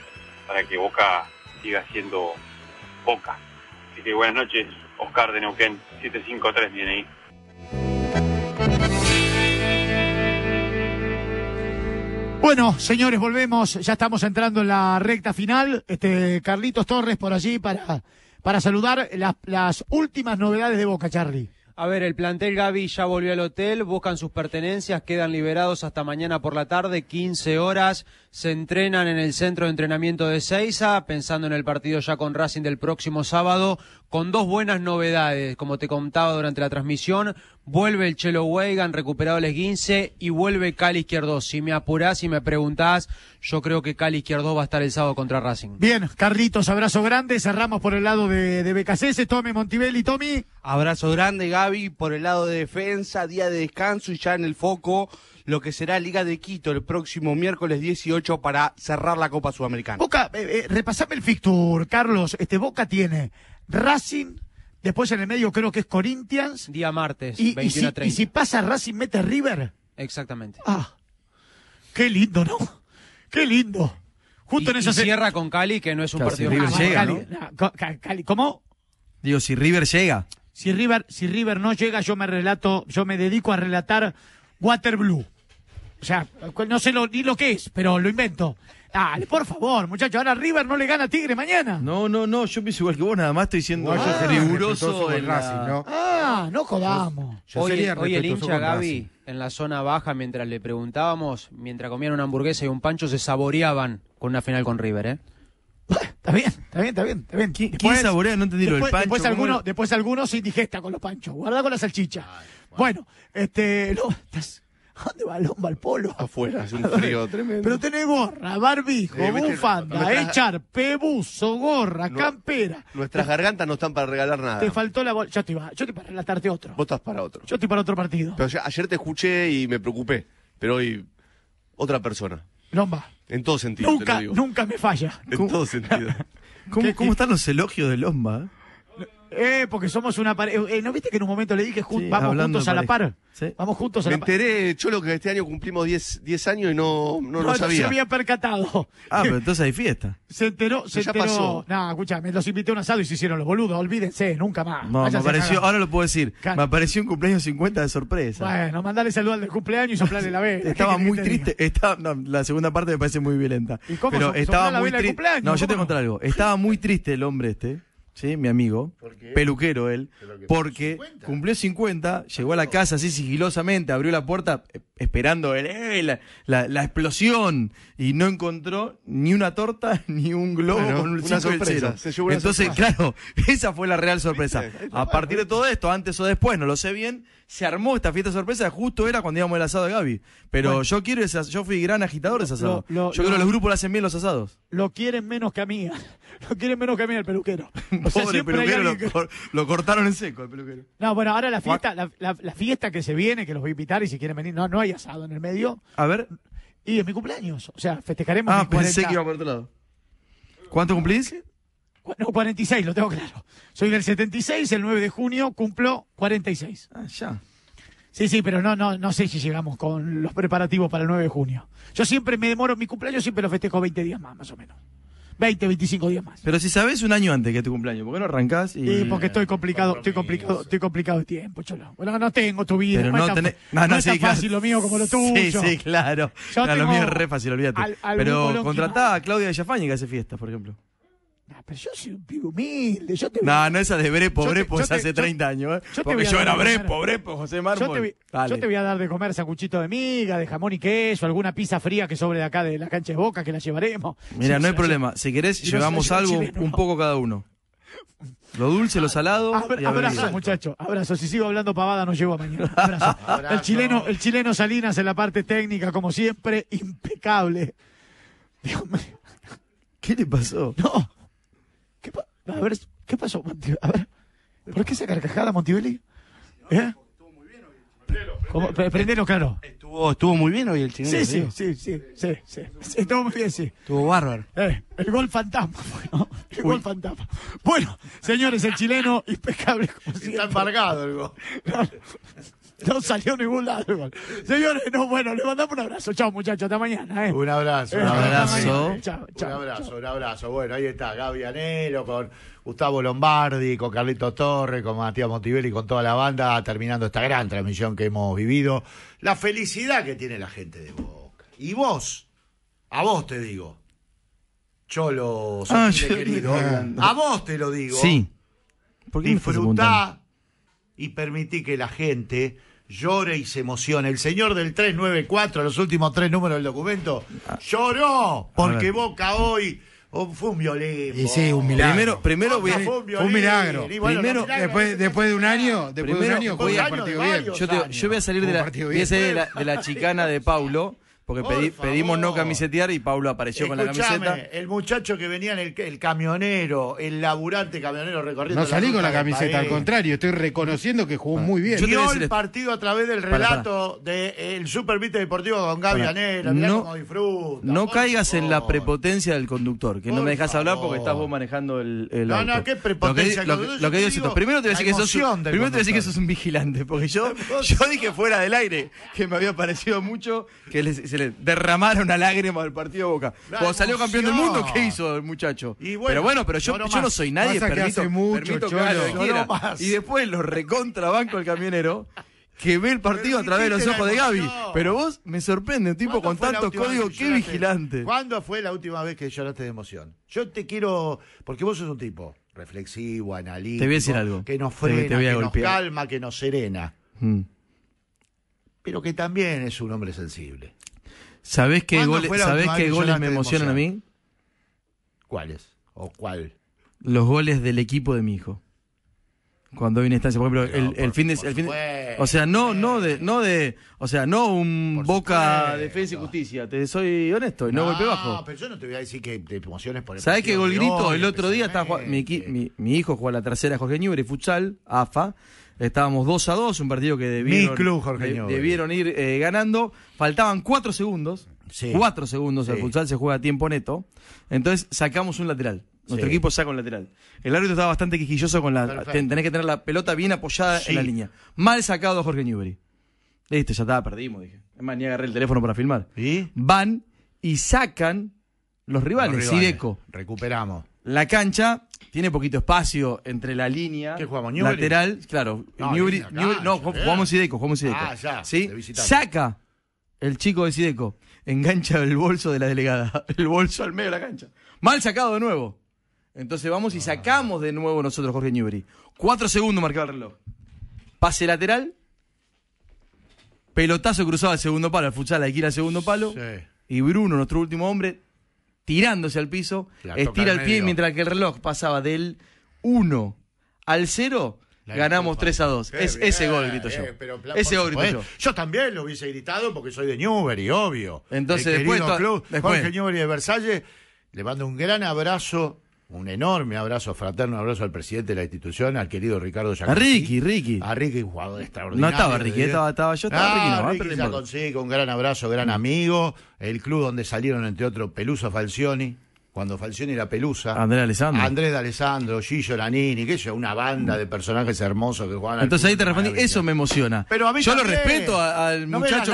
para que Boca siga siendo Boca. Así que buenas noches, Oscar de Neuquén, 753 viene ahí. Bueno, señores, volvemos. Ya estamos entrando en la recta final. Este, Carlitos Torres por allí para, para saludar las, las últimas novedades de Boca, Charlie. A ver, el plantel Gaby ya volvió al hotel, buscan sus pertenencias, quedan liberados hasta mañana por la tarde, 15 horas, se entrenan en el centro de entrenamiento de Seiza, pensando en el partido ya con Racing del próximo sábado, con dos buenas novedades, como te contaba durante la transmisión. Vuelve el Chelo Weigan, recuperado el esguince, y vuelve Cali Izquierdo. Si me apurás y me preguntás, yo creo que Cali Izquierdo va a estar el sábado contra Racing. Bien, Carlitos, abrazo grande. Cerramos por el lado de, de Tome, Tommy y Tommy. Abrazo grande, Gaby, por el lado de defensa, día de descanso y ya en el foco lo que será Liga de Quito el próximo miércoles 18 para cerrar la Copa Sudamericana. Boca, eh, eh, repasame el fixture, Carlos. Este Boca tiene Racing, después en el medio creo que es Corinthians. Día martes, y, 21 si, y si, pasa Racing, mete River. Exactamente. Ah, qué lindo, ¿no? Qué lindo. Justo en esa cierra con Cali, que no es un partido. River Cali, Cali, ¿Cómo? Digo, si River llega. Si River, si River no llega, yo me relato, yo me dedico a relatar Waterblue. O sea, no sé lo, ni lo que es, pero lo invento. Dale, por favor, muchachos. Ahora River no le gana a Tigre mañana. No, no, no. Yo pienso igual que vos, nada más estoy diciendo... ah, riguroso en Racing, ¿no? Ah, no jodamos. Yo hoy, el hincha Gaby, en la zona baja, mientras le preguntábamos, mientras comían una hamburguesa y un pancho, se saboreaban con una final con River, ¿eh? Está bien, está bien, está bien, está bien. ¿Quién, después, saborea? No entendí lo del pancho. Después alguno después algunos se indigesta con los panchos. Guarda con la salchicha. bueno. este... No, estás... ¿Dónde va Lomba? al polo? Afuera, hace un frío tremendo. Pero tenés gorra, barbijo, bufanda, echar, pebuzo, gorra, campera. Nuestras gargantas no están para regalar nada. Te faltó la bolsa. Yo estoy, yo para relatarte otro. Vos estás para otro. Yo estoy para otro partido. Pero ayer te escuché y me preocupé. Pero hoy, otra persona. Lomba. En todo sentido. Nunca, te lo digo. nunca me falla. En todo sentido. ¿Cómo, ¿Cómo, están los elogios de Lomba? Eh, porque somos una pareja. Eh, eh, ¿No viste que en un momento le dije, vamos juntos a la par? Vamos juntos a Me la par. Me enteré, Cholo, que este año cumplimos 10, años y no, no, lo sabía. se había percatado. Ah, pero entonces hay fiesta. Se enteró, se ya Pasó. No, escúchame, los invité a un asado y se hicieron los boludos. Olvídense, nunca más. No, me apareció, ahora lo puedo decir, me apareció un cumpleaños 50 de sorpresa. Bueno, mandale saludos al del cumpleaños y soplarle la vez. estaba muy triste. la segunda parte me parece muy violenta. ¿Y pero estaba muy triste. No, yo te contaré algo. Estaba muy triste el hombre este ¿sí? mi amigo, peluquero él, porque cumplió 50, llegó a la casa así sigilosamente, abrió la puerta eh, esperando eh, eh, la, explosión y no encontró ni una torta ni un globo con una sorpresa. Entonces, claro, esa fue la real sorpresa. A partir de todo esto, antes o después, no lo sé bien, se armó esta fiesta sorpresa, justo era cuando íbamos el asado de Gaby. Pero yo quiero yo fui gran agitador de ese asado. yo creo que los grupos lo hacen bien los asados. Lo quieren menos que a mí. Lo quieren menos que a mí el peluquero lo, cortaron en seco el peluquero. No, bueno, ahora la fiesta, la, fiesta que se viene, que los voy a invitar y si quieren venir, no, no hay asado en el medio. A ver. Y es mi cumpleaños, o sea, festejaremos Ah, pensé que iba por otro lado. ¿Cuánto cumplís? No, 46, lo tengo claro. Soy del 76, el 9 de junio cumplo 46. Ah, ya. Sí, sí, pero no, no, no sé si llegamos con los preparativos para el 9 de junio. Yo siempre me demoro mi cumpleaños, siempre lo festejo 20 días más, más o menos. 20, 25 días más. Pero si sabes un año antes que tu cumpleaños, ¿por qué no arrancás? Y... Sí, porque estoy complicado, estoy complicado, estoy complicado de tiempo, cholo. Bueno, no tengo tu vida. Pero no, es tan fácil lo mío como lo tuyo. Sí, sí, claro. Lo mío es re fácil, olvídate. Pero contratá a Claudia de Yafaña que hace fiestas, por ejemplo. Ah, pero yo soy un pibe humilde. Yo te... No, no esa ¿eh? de Brepo, Brepo hace 30 años. Yo Porque yo era Brepo, Brepo, José Mármol. Yo, te, voy a dar de comer sacuchito de miga, de jamón y queso, alguna pizza fría que sobre de acá de la cancha de Boca, que la llevaremos. Mira, no hay problema. Si querés, llevamos algo, un poco cada uno. Lo dulce, lo salado. abrazo, muchacho. Abrazo. Si sigo hablando pavada, no llevo a mañana. Abrazo. El chileno, el chileno Salinas en la parte técnica, como siempre, impecable. Dios ¿Qué le pasó? No, a ver, ¿qué pasó, A ver, ¿por qué esa carcajada, Montibelli? ¿Eh? chileno. Prendelo, claro. ¿eh? Estuvo, estuvo muy bien hoy el chileno. ¿eh? Sí, sí, sí, sí, sí, sí, Estuvo muy bien, sí. Estuvo bárbaro. Eh, el gol fantasma. Bueno, el gol fantasma. Bueno, señores, el chileno impecable. Como Está embargado el gol. No salió ningún lado igual. Señores, no, bueno, les mandamos un abrazo. Chao, muchachos, hasta mañana. Eh. Un abrazo, eh, un abrazo. un abrazo, un abrazo. Bueno, ahí está Gabi Anelo con Gustavo Lombardi, con Carlito Torres, con Matías Montivelli, con toda la banda, terminando esta gran transmisión que hemos vivido. La felicidad que tiene la gente de Boca. Y vos, a vos te digo, Cholo, ah, yo querido, a vos te lo digo. Sí. Disfrutá y permití que la gente llore y se emociona. El señor del 394, los últimos tres números del documento, lloró porque Boca hoy oh, fue un violín. Y sí, un milagro. Primero, un, milagro. primero, después, después de un año, después de un año, Yo, voy a salir, de voy de, la, de la chicana de Paulo. Porque pedimos no camisetear y Pablo apareció con la camiseta. El muchacho que venía en el, camionero, el laburante camionero recorriendo. No salí con la camiseta, al contrario, estoy reconociendo que jugó muy bien. Yo el partido a través del relato del de, Super Deportivo con Gaby no, No caigas en la prepotencia del conductor, que no me dejas hablar porque estás vos manejando el. no, no, qué prepotencia. Lo que, Primero te voy a decir que sos. un vigilante, porque yo, yo dije fuera del aire que me había parecido mucho que les, Derramar una lágrima del partido Boca. O salió campeón del mundo, ¿qué hizo el muchacho? pero bueno, pero yo, no soy nadie, permito, Y después lo recontrabanco el camionero que ve el partido a través de los ojos de Gaby. Pero vos me sorprende, un tipo con tantos códigos, qué vigilante. ¿Cuándo fue la última vez que lloraste de emoción? Yo te quiero, porque vos sos un tipo reflexivo, analítico, que nos frena, que nos calma, que nos serena. Mm. Pero que también es un hombre sensible. ¿Sabés qué goles, goles me emocionan a mí? ¿Cuáles? ¿O cuál? Los goles del equipo de mi hijo. Cuando hay una instancia, por ejemplo, el, fin de, o sea, no no de no de, o sea, no un Boca Defensa y Justicia, te soy honesto, y no, golpe bajo. pero yo no te voy a decir que te emociones por el ¿Sabés qué gol grito? El otro día estaba mi, hijo jugó hijo la tercera Jorge Ñubre, futsal, AFA, Estábamos 2 a 2, un partido que debieron, debieron ir eh, ganando. Faltaban 4 segundos. 4 segundos. El futsal se juega a tiempo neto. Entonces sacamos un lateral. Nuestro equipo saca un lateral. El árbitro estaba bastante quisquilloso con la. tenés que tener la pelota bien apoyada en la línea. Mal sacado Jorge Newbery. Listo, ya estaba, perdimos, dije. Es más, ni agarré el teléfono para filmar. Van y sacan los rivales, Recuperamos. La cancha tiene poquito espacio entre la línea ¿Qué jugamos? lateral, claro. No, no jugamos, Sideco, jugamos Sideco. Ah, ya, ¿sí? Saca el chico de Sideco, engancha el bolso de la delegada, el bolso al medio de la cancha. Mal sacado de nuevo. Entonces vamos y ah. sacamos de nuevo nosotros Jorge Newbery. Cuatro segundos marcaba el reloj. Pase lateral. Pelotazo cruzado al segundo palo. Al futsal hay que al segundo palo. Sí. Y Bruno, nuestro último hombre, tirándose al piso, estira el pie mientras que el reloj pasaba del 1 al 0. ganamos 3 a 2. Es, ese gol grito yo. Eh, ese yo. también lo hubiese gritado porque soy de Newbery, obvio. Entonces, después, club, Jorge Newbery de Versalles, le mando un gran abrazo un enorme abrazo fraterno, un abrazo al presidente de la institución, al querido Ricardo Giaconsí. A Ricky, Ricky. A Ricky, jugador extraordinario. No estaba Ricky, ¿eh? estaba, yo, estaba ah, Ricky. No, Ricky un gran abrazo, gran amigo. El club donde salieron, entre otros, Peluso Falcioni, cuando Falcioni era pelusa. Andrés Alessandro. Andrés de Alessandro, Gillo Lanini, que eso, una banda de personajes hermosos que juegan. Entonces ahí te respondí, eso me emociona. Pero a mí Yo lo respeto al muchacho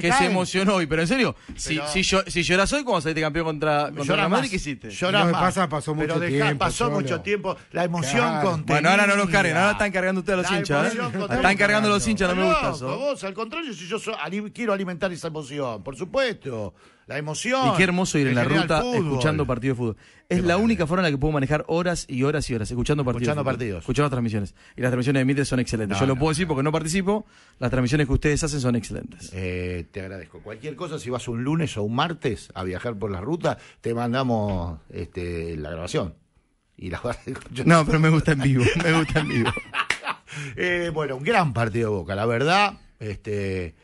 que, se emocionó hoy, pero en serio, si, si, yo, si lloras hoy, ¿cómo saliste campeón contra, contra la que ¿Qué hiciste? Llorás no pasa, pasó mucho pero tiempo. Pasó mucho tiempo, la emoción claro. Bueno, ahora no los carguen, ahora están cargando ustedes los hinchas. ¿eh? Están cargando a los hinchas, no, me gusta eso. Vos, al contrario, si yo quiero alimentar esa emoción, por supuesto la emoción. Y qué hermoso ir en la ruta escuchando partidos de fútbol. Es la única forma en la que puedo manejar horas y horas y horas, escuchando partidos. Escuchando partidos. Escuchando transmisiones. Y las transmisiones de Mitre son excelentes. Yo lo puedo decir porque no participo. Las transmisiones que ustedes hacen son excelentes. Eh, te agradezco. Cualquier cosa, si vas un lunes o un martes a viajar por la ruta, te mandamos este, la grabación. Y la No, pero me gusta en vivo. Me gusta en vivo. Eh, bueno, un gran partido de Boca, la verdad. Este,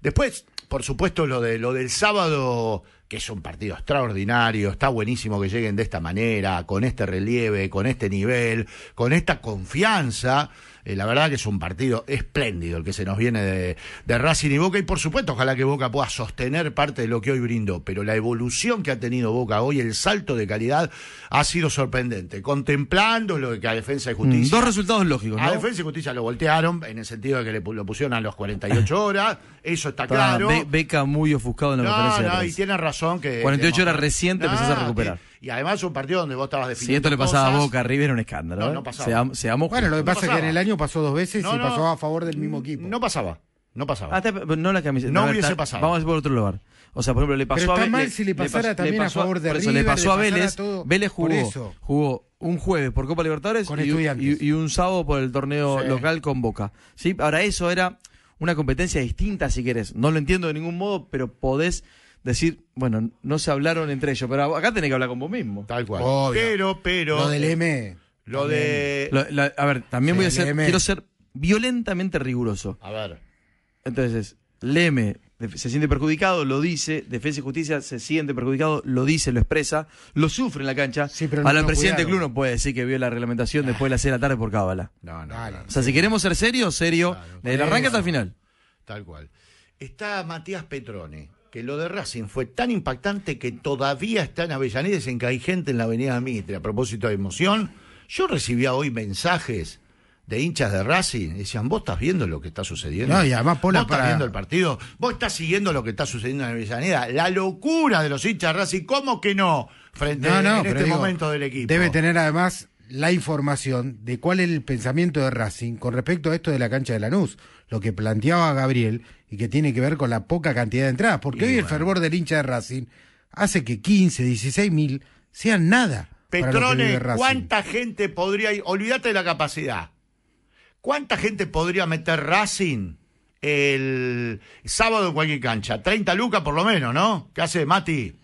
después por supuesto, lo, de, lo del sábado, que es un partido extraordinario, está buenísimo que lleguen de esta manera, con este relieve, con este nivel, con esta confianza. Eh, la verdad que es un partido espléndido el que se nos viene de, de, Racing y Boca. Y por supuesto, ojalá que Boca pueda sostener parte de lo que hoy brindó. Pero la evolución que ha tenido Boca hoy, el salto de calidad, ha sido sorprendente. Contemplando lo que a Defensa y mm, Justicia. dos resultados lógicos. ¿no? A Defensa y Justicia lo voltearon en el sentido de que le, lo pusieron a los 48 horas. Eso está, claro. Beca muy ofuscado en la no, y tiene razón que. 48 horas reciente a recuperar. Y además un partido donde vos estabas definiendo. Si esto le pasaba a Boca, River era un escándalo. No, ¿eh? no pasaba. bueno, lo que pasa es que en el año pasó dos veces y pasó a favor del mismo equipo. No pasaba. No pasaba. Ah, no la camiseta. No, hubiese pasado. Vamos por otro lugar. O sea, por ejemplo, le pasó Pero a Vélez. mal si le pasara también a favor de River. le pasó a Vélez. Vélez jugó, jugó un jueves por Copa Libertadores y, un sábado por el torneo local con Boca. ¿Sí? Ahora, eso era una competencia distinta, si querés. No lo entiendo de ningún modo, pero podés decir, bueno, no se hablaron entre ellos, pero acá tenés que hablar con vos mismo. Tal cual. Pero, pero. Lo del M. Lo de. a ver, también voy a ser. Quiero ser violentamente riguroso. A ver. Entonces, Leme se siente perjudicado, lo dice, Defensa y Justicia se siente perjudicado, lo dice, lo expresa, lo sufre en la cancha. Sí, pero a presidente Cluno no puede decir que vio la reglamentación después de las 6 de la tarde por cábala. No, no, O sea, si queremos ser serios, serio, desde el arranque hasta el final. Tal cual. Está Matías Petrone que lo de Racing fue tan impactante que todavía está en Avellaneda dicen que hay gente en la avenida Mitre. A propósito de emoción, yo recibía hoy mensajes de hinchas de Racing y decían, vos estás viendo lo que está sucediendo. y además vos para... estás viendo el partido, vos estás siguiendo lo que está sucediendo en Avellaneda. La locura de los hinchas de Racing, ¿cómo que no? Frente a este momento del equipo. Debe tener además la información de cuál es el pensamiento de Racing con respecto a esto de la cancha de Lanús. Lo que planteaba Gabriel y que tiene que ver con la poca cantidad de entradas, porque hoy el fervor del hincha de Racing hace que 15, 16 mil sean nada. Petrones, ¿cuánta gente podría Olvídate de la capacidad. ¿Cuánta gente podría meter Racing el sábado en cualquier cancha? 30 lucas por lo menos, ¿no? ¿Qué hace Mati?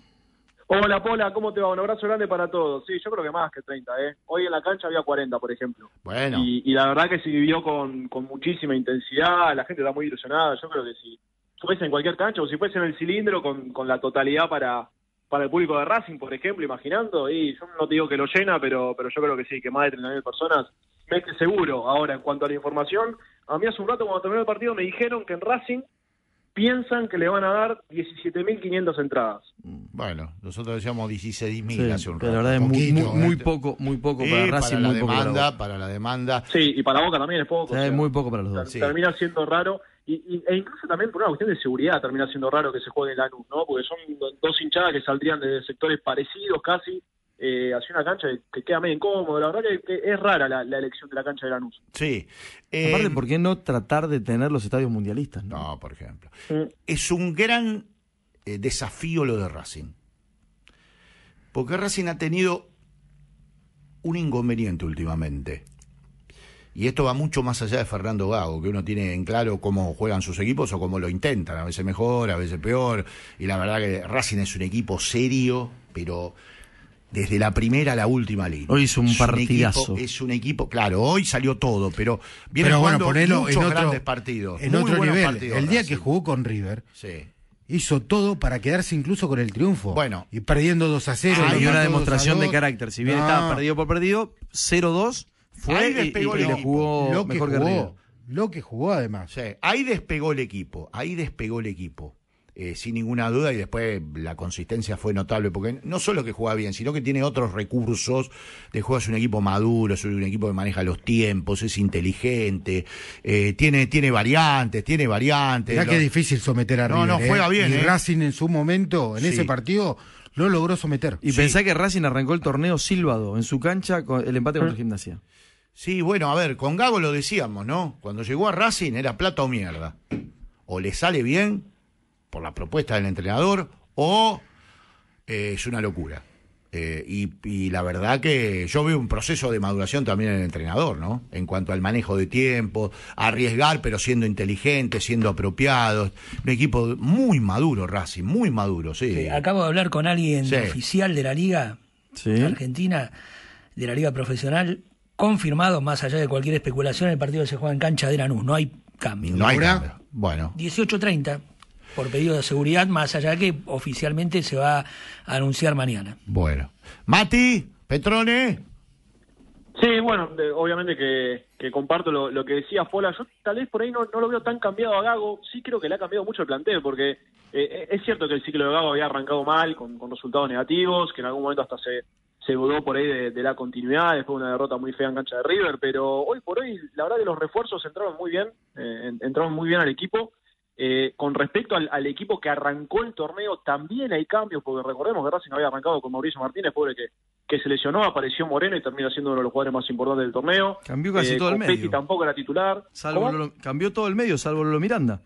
Hola, Pola, ¿cómo te va? Un abrazo grande para todos. Sí, yo creo que más que 30, ¿eh? Hoy en la cancha había 40, por ejemplo. Bueno. Y, la verdad que se vivió con, muchísima intensidad, la gente está muy ilusionada. Yo creo que si fuese en cualquier cancha o si fuese en el cilindro con, la totalidad para, el público de Racing, por ejemplo, imaginando, y yo no te digo que lo llena, pero, yo creo que sí, que más de 30.000 personas me seguro. Ahora, en cuanto a la información, a mí hace un rato cuando terminó el partido me dijeron que en Racing piensan que le van a dar 17.500 entradas. Bueno, nosotros decíamos 16.000 hace un rato. La verdad es muy, ¿eh? poco, muy poco para Racing, la demanda, para, la demanda. Sí, y para Boca también es poco. es muy poco para los dos. Termina siendo raro. Y, e incluso también por una cuestión de seguridad termina siendo raro que se juegue la luz, ¿no? Porque son dos hinchadas que saldrían desde sectores parecidos casi, eh, hacia una cancha que queda medio incómodo. La verdad que, es rara la, elección de la cancha de Lanús. Sí. Aparte, eh, ¿por qué no tratar de tener los estadios mundialistas? No, por ejemplo. Mm. Es un gran eh, desafío lo de Racing. Porque Racing ha tenido un inconveniente últimamente. Y esto va mucho más allá de Fernando Gago, que uno tiene en claro cómo juegan sus equipos o cómo lo intentan, a veces mejor, a veces peor. Y la verdad que Racing es un equipo serio, pero desde la primera a la última línea. Hoy es un es partidazo. es un equipo, claro, hoy salió todo, pero viene pero bueno, muchos en otro, grandes partidos. En otro nivel. el día que jugó con River. Sí. Hizo todo para quedarse incluso con el triunfo. Bueno. Y perdiendo 2 a 0. Ah, y una demostración de carácter. Si bien estaba perdido por perdido, 0-2 fue despegó el lo que jugó, Lo que jugó además. Ahí despegó el equipo. Ahí despegó el equipo. Eh, sin ninguna duda, y después la consistencia fue notable, porque no solo que juega bien, sino que tiene otros recursos de juego, es un equipo maduro, es un equipo que maneja los tiempos, es inteligente, eh, tiene, tiene variantes, tiene variantes. Ya que es difícil someter a River, No, no, ¿eh? juega bien. Y Racing en su momento, en ese partido, lo logró someter. Y pensá que Racing arrancó el torneo silbado en su cancha con el empate con contra Gimnasia. Sí, bueno, a ver, con Gago lo decíamos, ¿no? Cuando llegó a Racing era plata o mierda. O le sale bien por la propuesta del entrenador o eh, es una locura. Eh, y, la verdad que yo veo un proceso de maduración también en el entrenador, ¿no? En cuanto al manejo de tiempo, arriesgar, pero siendo inteligente, siendo apropiados. Un equipo muy maduro, Racing, muy maduro, sí. acabo de hablar con alguien oficial de la Liga Argentina, de la Liga Profesional, confirmado, más allá de cualquier especulación, el partido se juega en cancha de Lanús, no hay cambio. No hay Bueno. 18-30 por pedido de seguridad, más allá que oficialmente se va a anunciar mañana. Bueno. Mati, Petrone. Sí, bueno, obviamente que, comparto lo, que decía Fola. Yo tal vez por ahí no, lo veo tan cambiado a Gago. Sí creo que le ha cambiado mucho el planteo, porque eh, eh, es cierto que el ciclo de Gago había arrancado mal, con, resultados negativos, que en algún momento hasta se, se dudó por ahí de, la continuidad después de una derrota muy fea en cancha de River, pero hoy por hoy la verdad que los refuerzos entraron muy bien, eh, entraron muy bien al equipo eh, con respecto al, equipo que arrancó el torneo, también hay cambios, porque recordemos que Racing había arrancado con Mauricio Martínez, pobre que, se lesionó, apareció Moreno y termina siendo uno de los jugadores más importantes del torneo. Cambió casi eh, todo el medio. tampoco era titular. cambió todo el medio, salvo Lolo Miranda.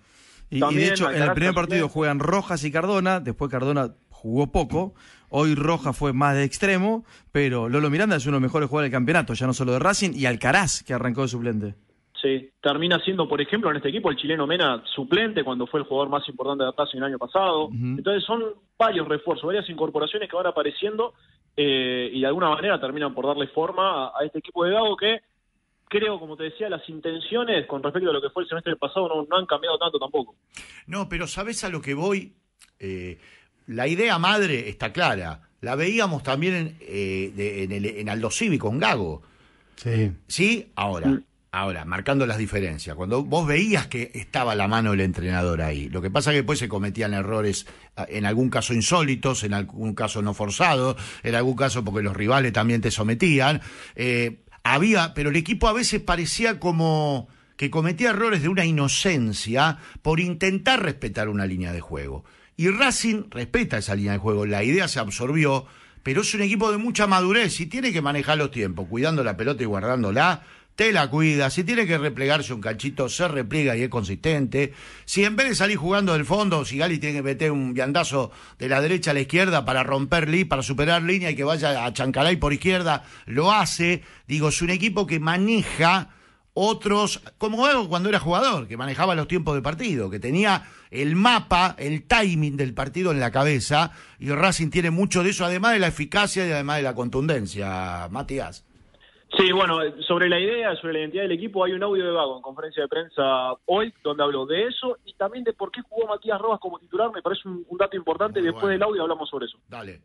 y de hecho, en el primer partido juegan Rojas y Cardona, después Cardona jugó poco. Hoy Rojas fue más de extremo, pero Lolo Miranda es uno de los mejores jugadores del campeonato, ya no solo de Racing, y Alcaraz, que arrancó de suplente. Sí, termina siendo, por ejemplo, en este equipo el chileno Mena suplente cuando fue el jugador más importante de Atlas en el año pasado. Entonces son varios refuerzos, varias incorporaciones que van apareciendo eh, y de alguna manera terminan por darle forma a, este equipo de Gago que creo, como te decía, las intenciones con respecto a lo que fue el semestre pasado no, han cambiado tanto tampoco. No, pero ¿sabes a lo que voy? Eh, la idea madre está clara. La veíamos también en, eh, de, en, el, Aldo Civi con Gago. Sí. Sí, ahora. Mm. Ahora, marcando las diferencias, cuando vos veías que estaba la mano del entrenador ahí, lo que pasa es que después se cometían errores, ah, en algún caso insólitos, en algún caso no forzados, en algún caso porque los rivales también te sometían. Eh, había, pero el equipo a veces parecía como que cometía errores de una inocencia por intentar respetar una línea de juego. Y Racing respeta esa línea de juego, la idea se absorbió, pero es un equipo de mucha madurez y tiene que manejar los tiempos, cuidando la pelota y guardándola te la cuida. Si tiene que replegarse un cachito, se repliega y es consistente. Si en vez de salir jugando del fondo, si Gali tiene que meter un viandazo de la derecha a la izquierda para romper para superar línea y que vaya a Chancalay por izquierda, lo hace. Digo, es un equipo que maneja otros, como cuando era jugador, que manejaba los tiempos de partido, que tenía el mapa, el timing del partido en la cabeza, y Racing tiene mucho de eso, además de la eficacia y además de la contundencia, Matías. Sí, bueno, sobre la idea, sobre la identidad del equipo, hay un audio de Vago en conferencia de prensa hoy donde habló de eso y también de por qué jugó Matías Rojas como titular. Me parece un, dato importante. Después del audio hablamos sobre eso. Dale.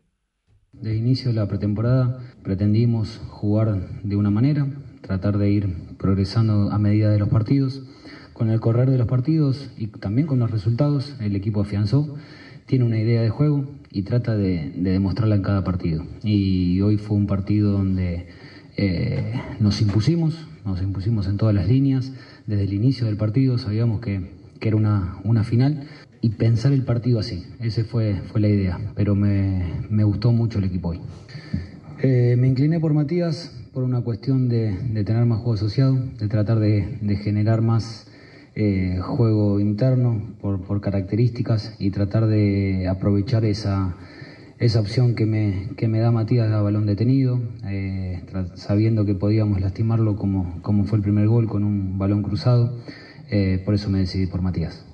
De inicio de la pretemporada pretendimos jugar de una manera, tratar de ir progresando a medida de los partidos. Con el correr de los partidos y también con los resultados, el equipo afianzó, tiene una idea de juego y trata de, de demostrarla en cada partido. Y hoy fue un partido donde eh, nos impusimos, nos impusimos en todas las líneas, desde el inicio del partido sabíamos que, era una, una, final y pensar el partido así, esa fue, fue la idea, pero me, gustó mucho el equipo hoy. Eh, me incliné por Matías por una cuestión de, tener más juego asociado, de tratar de, generar más eh, juego interno por características y tratar de aprovechar esa esa opción que me, que me da Matías da balón detenido, eh, sabiendo que podíamos lastimarlo como, fue el primer gol con un balón cruzado. Eh, por eso me decidí por Matías.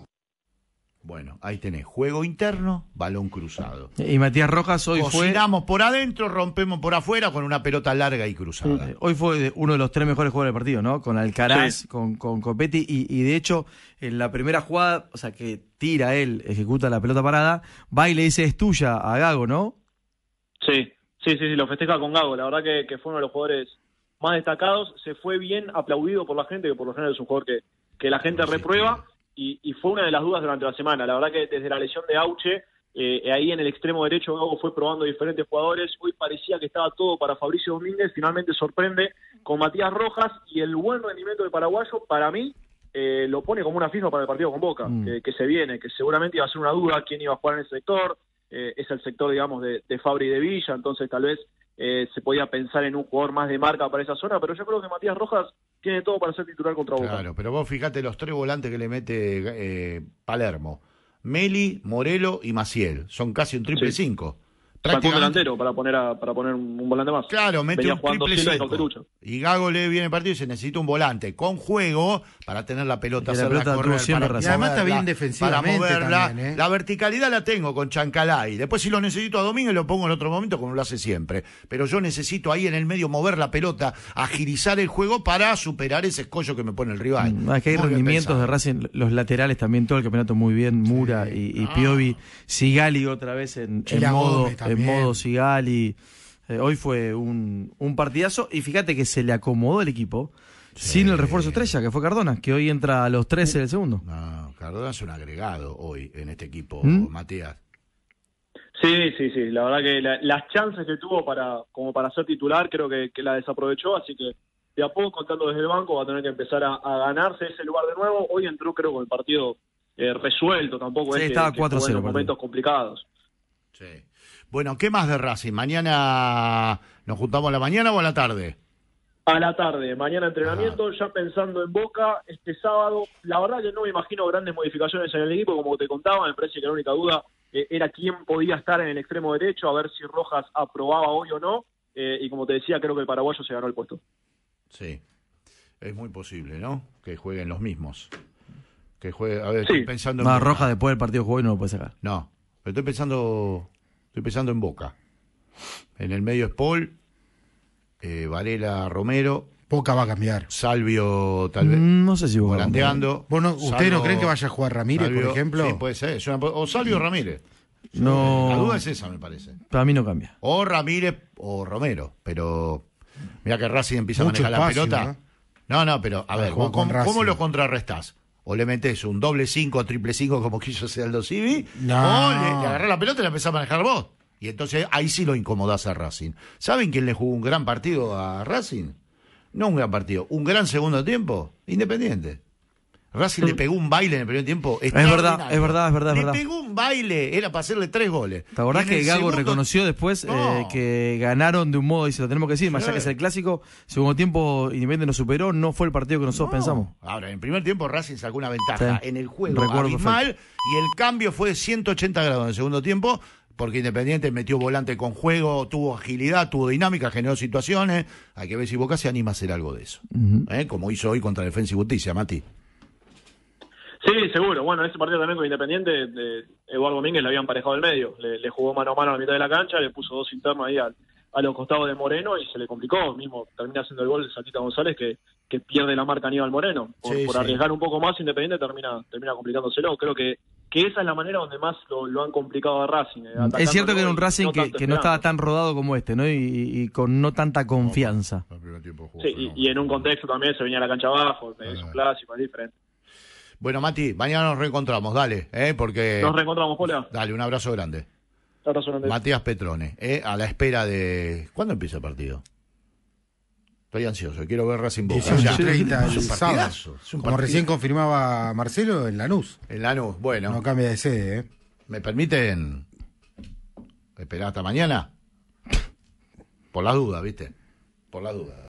Bueno, ahí tenés juego interno, balón cruzado. Y Matías Rojas hoy Cocinamos por adentro, rompemos por afuera con una pelota larga y cruzada. Hoy fue uno de los tres mejores jugadores del partido, ¿no? Con Alcaraz, con, con Copetti y, de hecho en la primera jugada, o sea que tira él, ejecuta la pelota parada, va y le dice es tuya a Gago, ¿no? Sí, sí, sí, sí lo festeja con Gago. La verdad que, fue uno de los jugadores más destacados. Se fue bien aplaudido por la gente, que por lo general es un jugador que la gente reprueba y, fue una de las dudas durante la semana. La verdad que desde la lesión de Auche, eh, ahí en el extremo derecho luego fue probando diferentes jugadores, hoy parecía que estaba todo para Fabricio Domínguez, finalmente sorprende con Matías Rojas y el buen rendimiento de Paraguayo para mí eh, lo pone como una firma para el partido con Boca, mm. que, se viene, que seguramente iba a ser una duda quién iba a jugar en ese sector, eh, es el sector digamos de, de Fabri y de Villa, entonces tal vez eh, se podía pensar en un jugador más de marca para esa zona, pero yo creo que Matías Rojas tiene todo para ser titular contra Boca. Claro, pero vos fijate los tres volantes que le mete eh, Palermo. Meli, Morelo y Maciel. Son casi un triple cinco un delantero para poner, para poner un volante más. Claro, mete un triple Y Gago le viene el partido y se necesita un volante con juego para tener la pelota, la pelota y además está bien defensivamente moverla. ¿eh? La verticalidad la tengo con Chancalay. Después si lo necesito a Domínguez lo pongo en otro momento como lo hace siempre. Pero yo necesito ahí en el medio mover la pelota, agilizar el juego para superar ese escollo que me pone el rival. Mm, es que hay rendimientos de Racing, los laterales también todo el campeonato muy bien, Mura y, ah. Piovi, Sigali otra vez en, modo... De modo Sigali. Eh, hoy fue un, partidazo y fíjate que se le acomodó el equipo sin el refuerzo estrella, que fue Cardona, que hoy entra a los 13 del segundo. No, Cardona es un agregado hoy en este equipo, ¿Mm? Matías. Sí, sí, sí. La verdad que las chances que tuvo para como para ser titular creo que, la desaprovechó, así que de a poco, contando desde el banco, va a tener que empezar a, ganarse ese lugar de nuevo. Hoy entró creo con el partido eh, resuelto, tampoco sí, estaba 4 0 en momentos complicados. Sí. Bueno, ¿qué más de Racing? ¿Mañana nos juntamos la mañana o a la tarde? A la tarde, mañana entrenamiento, ya pensando en Boca, este sábado, la verdad que no me imagino grandes modificaciones en el equipo, como te contaba, me parece que la única duda eh, era quién podía estar en el extremo derecho, a ver si Rojas aprobaba hoy o no, eh, y como te decía, creo que el paraguayo se ganó el puesto. Sí, es muy posible, ¿no? Que jueguen los mismos. Que juegue, a ver, estoy pensando... En... No, Rojas después del partido jugó y no lo puede sacar. No, estoy pensando Estoy pensando en Boca. En el medio es Paul, eh, Varela Romero. Boca va a cambiar. Salvio, tal vez. Mm, no sé si a Volanteando. Bueno, ¿usted no cree que vaya a jugar Ramírez, por ejemplo? Sí, puede ser. o Salvio Ramírez. No. La duda es esa, me parece. Para mí no cambia. O Ramírez o Romero, pero. Mira que Racing empieza a manejar la pelota. No, no, pero a ver, ¿cómo, los cómo lo contrarrestás? o le un doble cinco, o triple cinco, como quiso hacer Aldo Civi, no. o le, le la pelota y la empezás a manejar vos. Y entonces ahí sí lo incomodás a Racing. ¿Saben quién le jugó un gran partido a Racing? No un gran partido, un gran segundo tiempo, Independiente. Racing le mm. pegó un baile en el primer tiempo. Es verdad, es verdad, es verdad. Le verdad. pegó un baile, era para hacerle tres goles. ¿Te acordás que Gago reconoció después eh, que ganaron de un modo, y se lo tenemos que decir, más allá que es el clásico, segundo tiempo Independiente nos superó, no fue el partido que nosotros pensamos. Ahora, en el primer tiempo Racing sacó una ventaja en el juego abismal y el cambio fue de 180 grados en el segundo tiempo porque Independiente metió volante con juego, tuvo agilidad, tuvo dinámica, generó situaciones. Hay que ver si Boca se anima a hacer algo de eso. ¿eh? Como hizo hoy contra Defensa y Justicia, Mati. Sí, seguro. Bueno, en ese partido también con Independiente, de Eduardo Domínguez le habían parejado al medio. Le, jugó mano a mano a la mitad de la cancha, le puso dos internos ahí a, los costados de Moreno y se le complicó. Mismo termina haciendo el gol de Santita González que, pierde la marca Aníbal Moreno. Por, arriesgar un poco más, Independiente termina, termina complicándoselo. Creo que, que esa es la manera donde más lo, han complicado a Racing. Eh, es cierto que era un Racing que, no estaba tan rodado como este, ¿no? Y, con no tanta confianza. sí, y, en un contexto también se venía a la cancha abajo, es un clásico, diferente. Bueno, Mati, mañana nos reencontramos, dale, ¿eh? porque... Nos reencontramos, Pola. Dale, un abrazo grande. Matías Petrone, ¿eh? a la espera de... ¿Cuándo empieza el partido? Estoy ansioso, quiero ver Racing Boca. Es, un Como recién confirmaba Marcelo, en Lanús. En Lanús, bueno. No cambia de sede, ¿eh? ¿Me permiten esperar hasta mañana? Por las dudas, ¿viste? Por las dudas.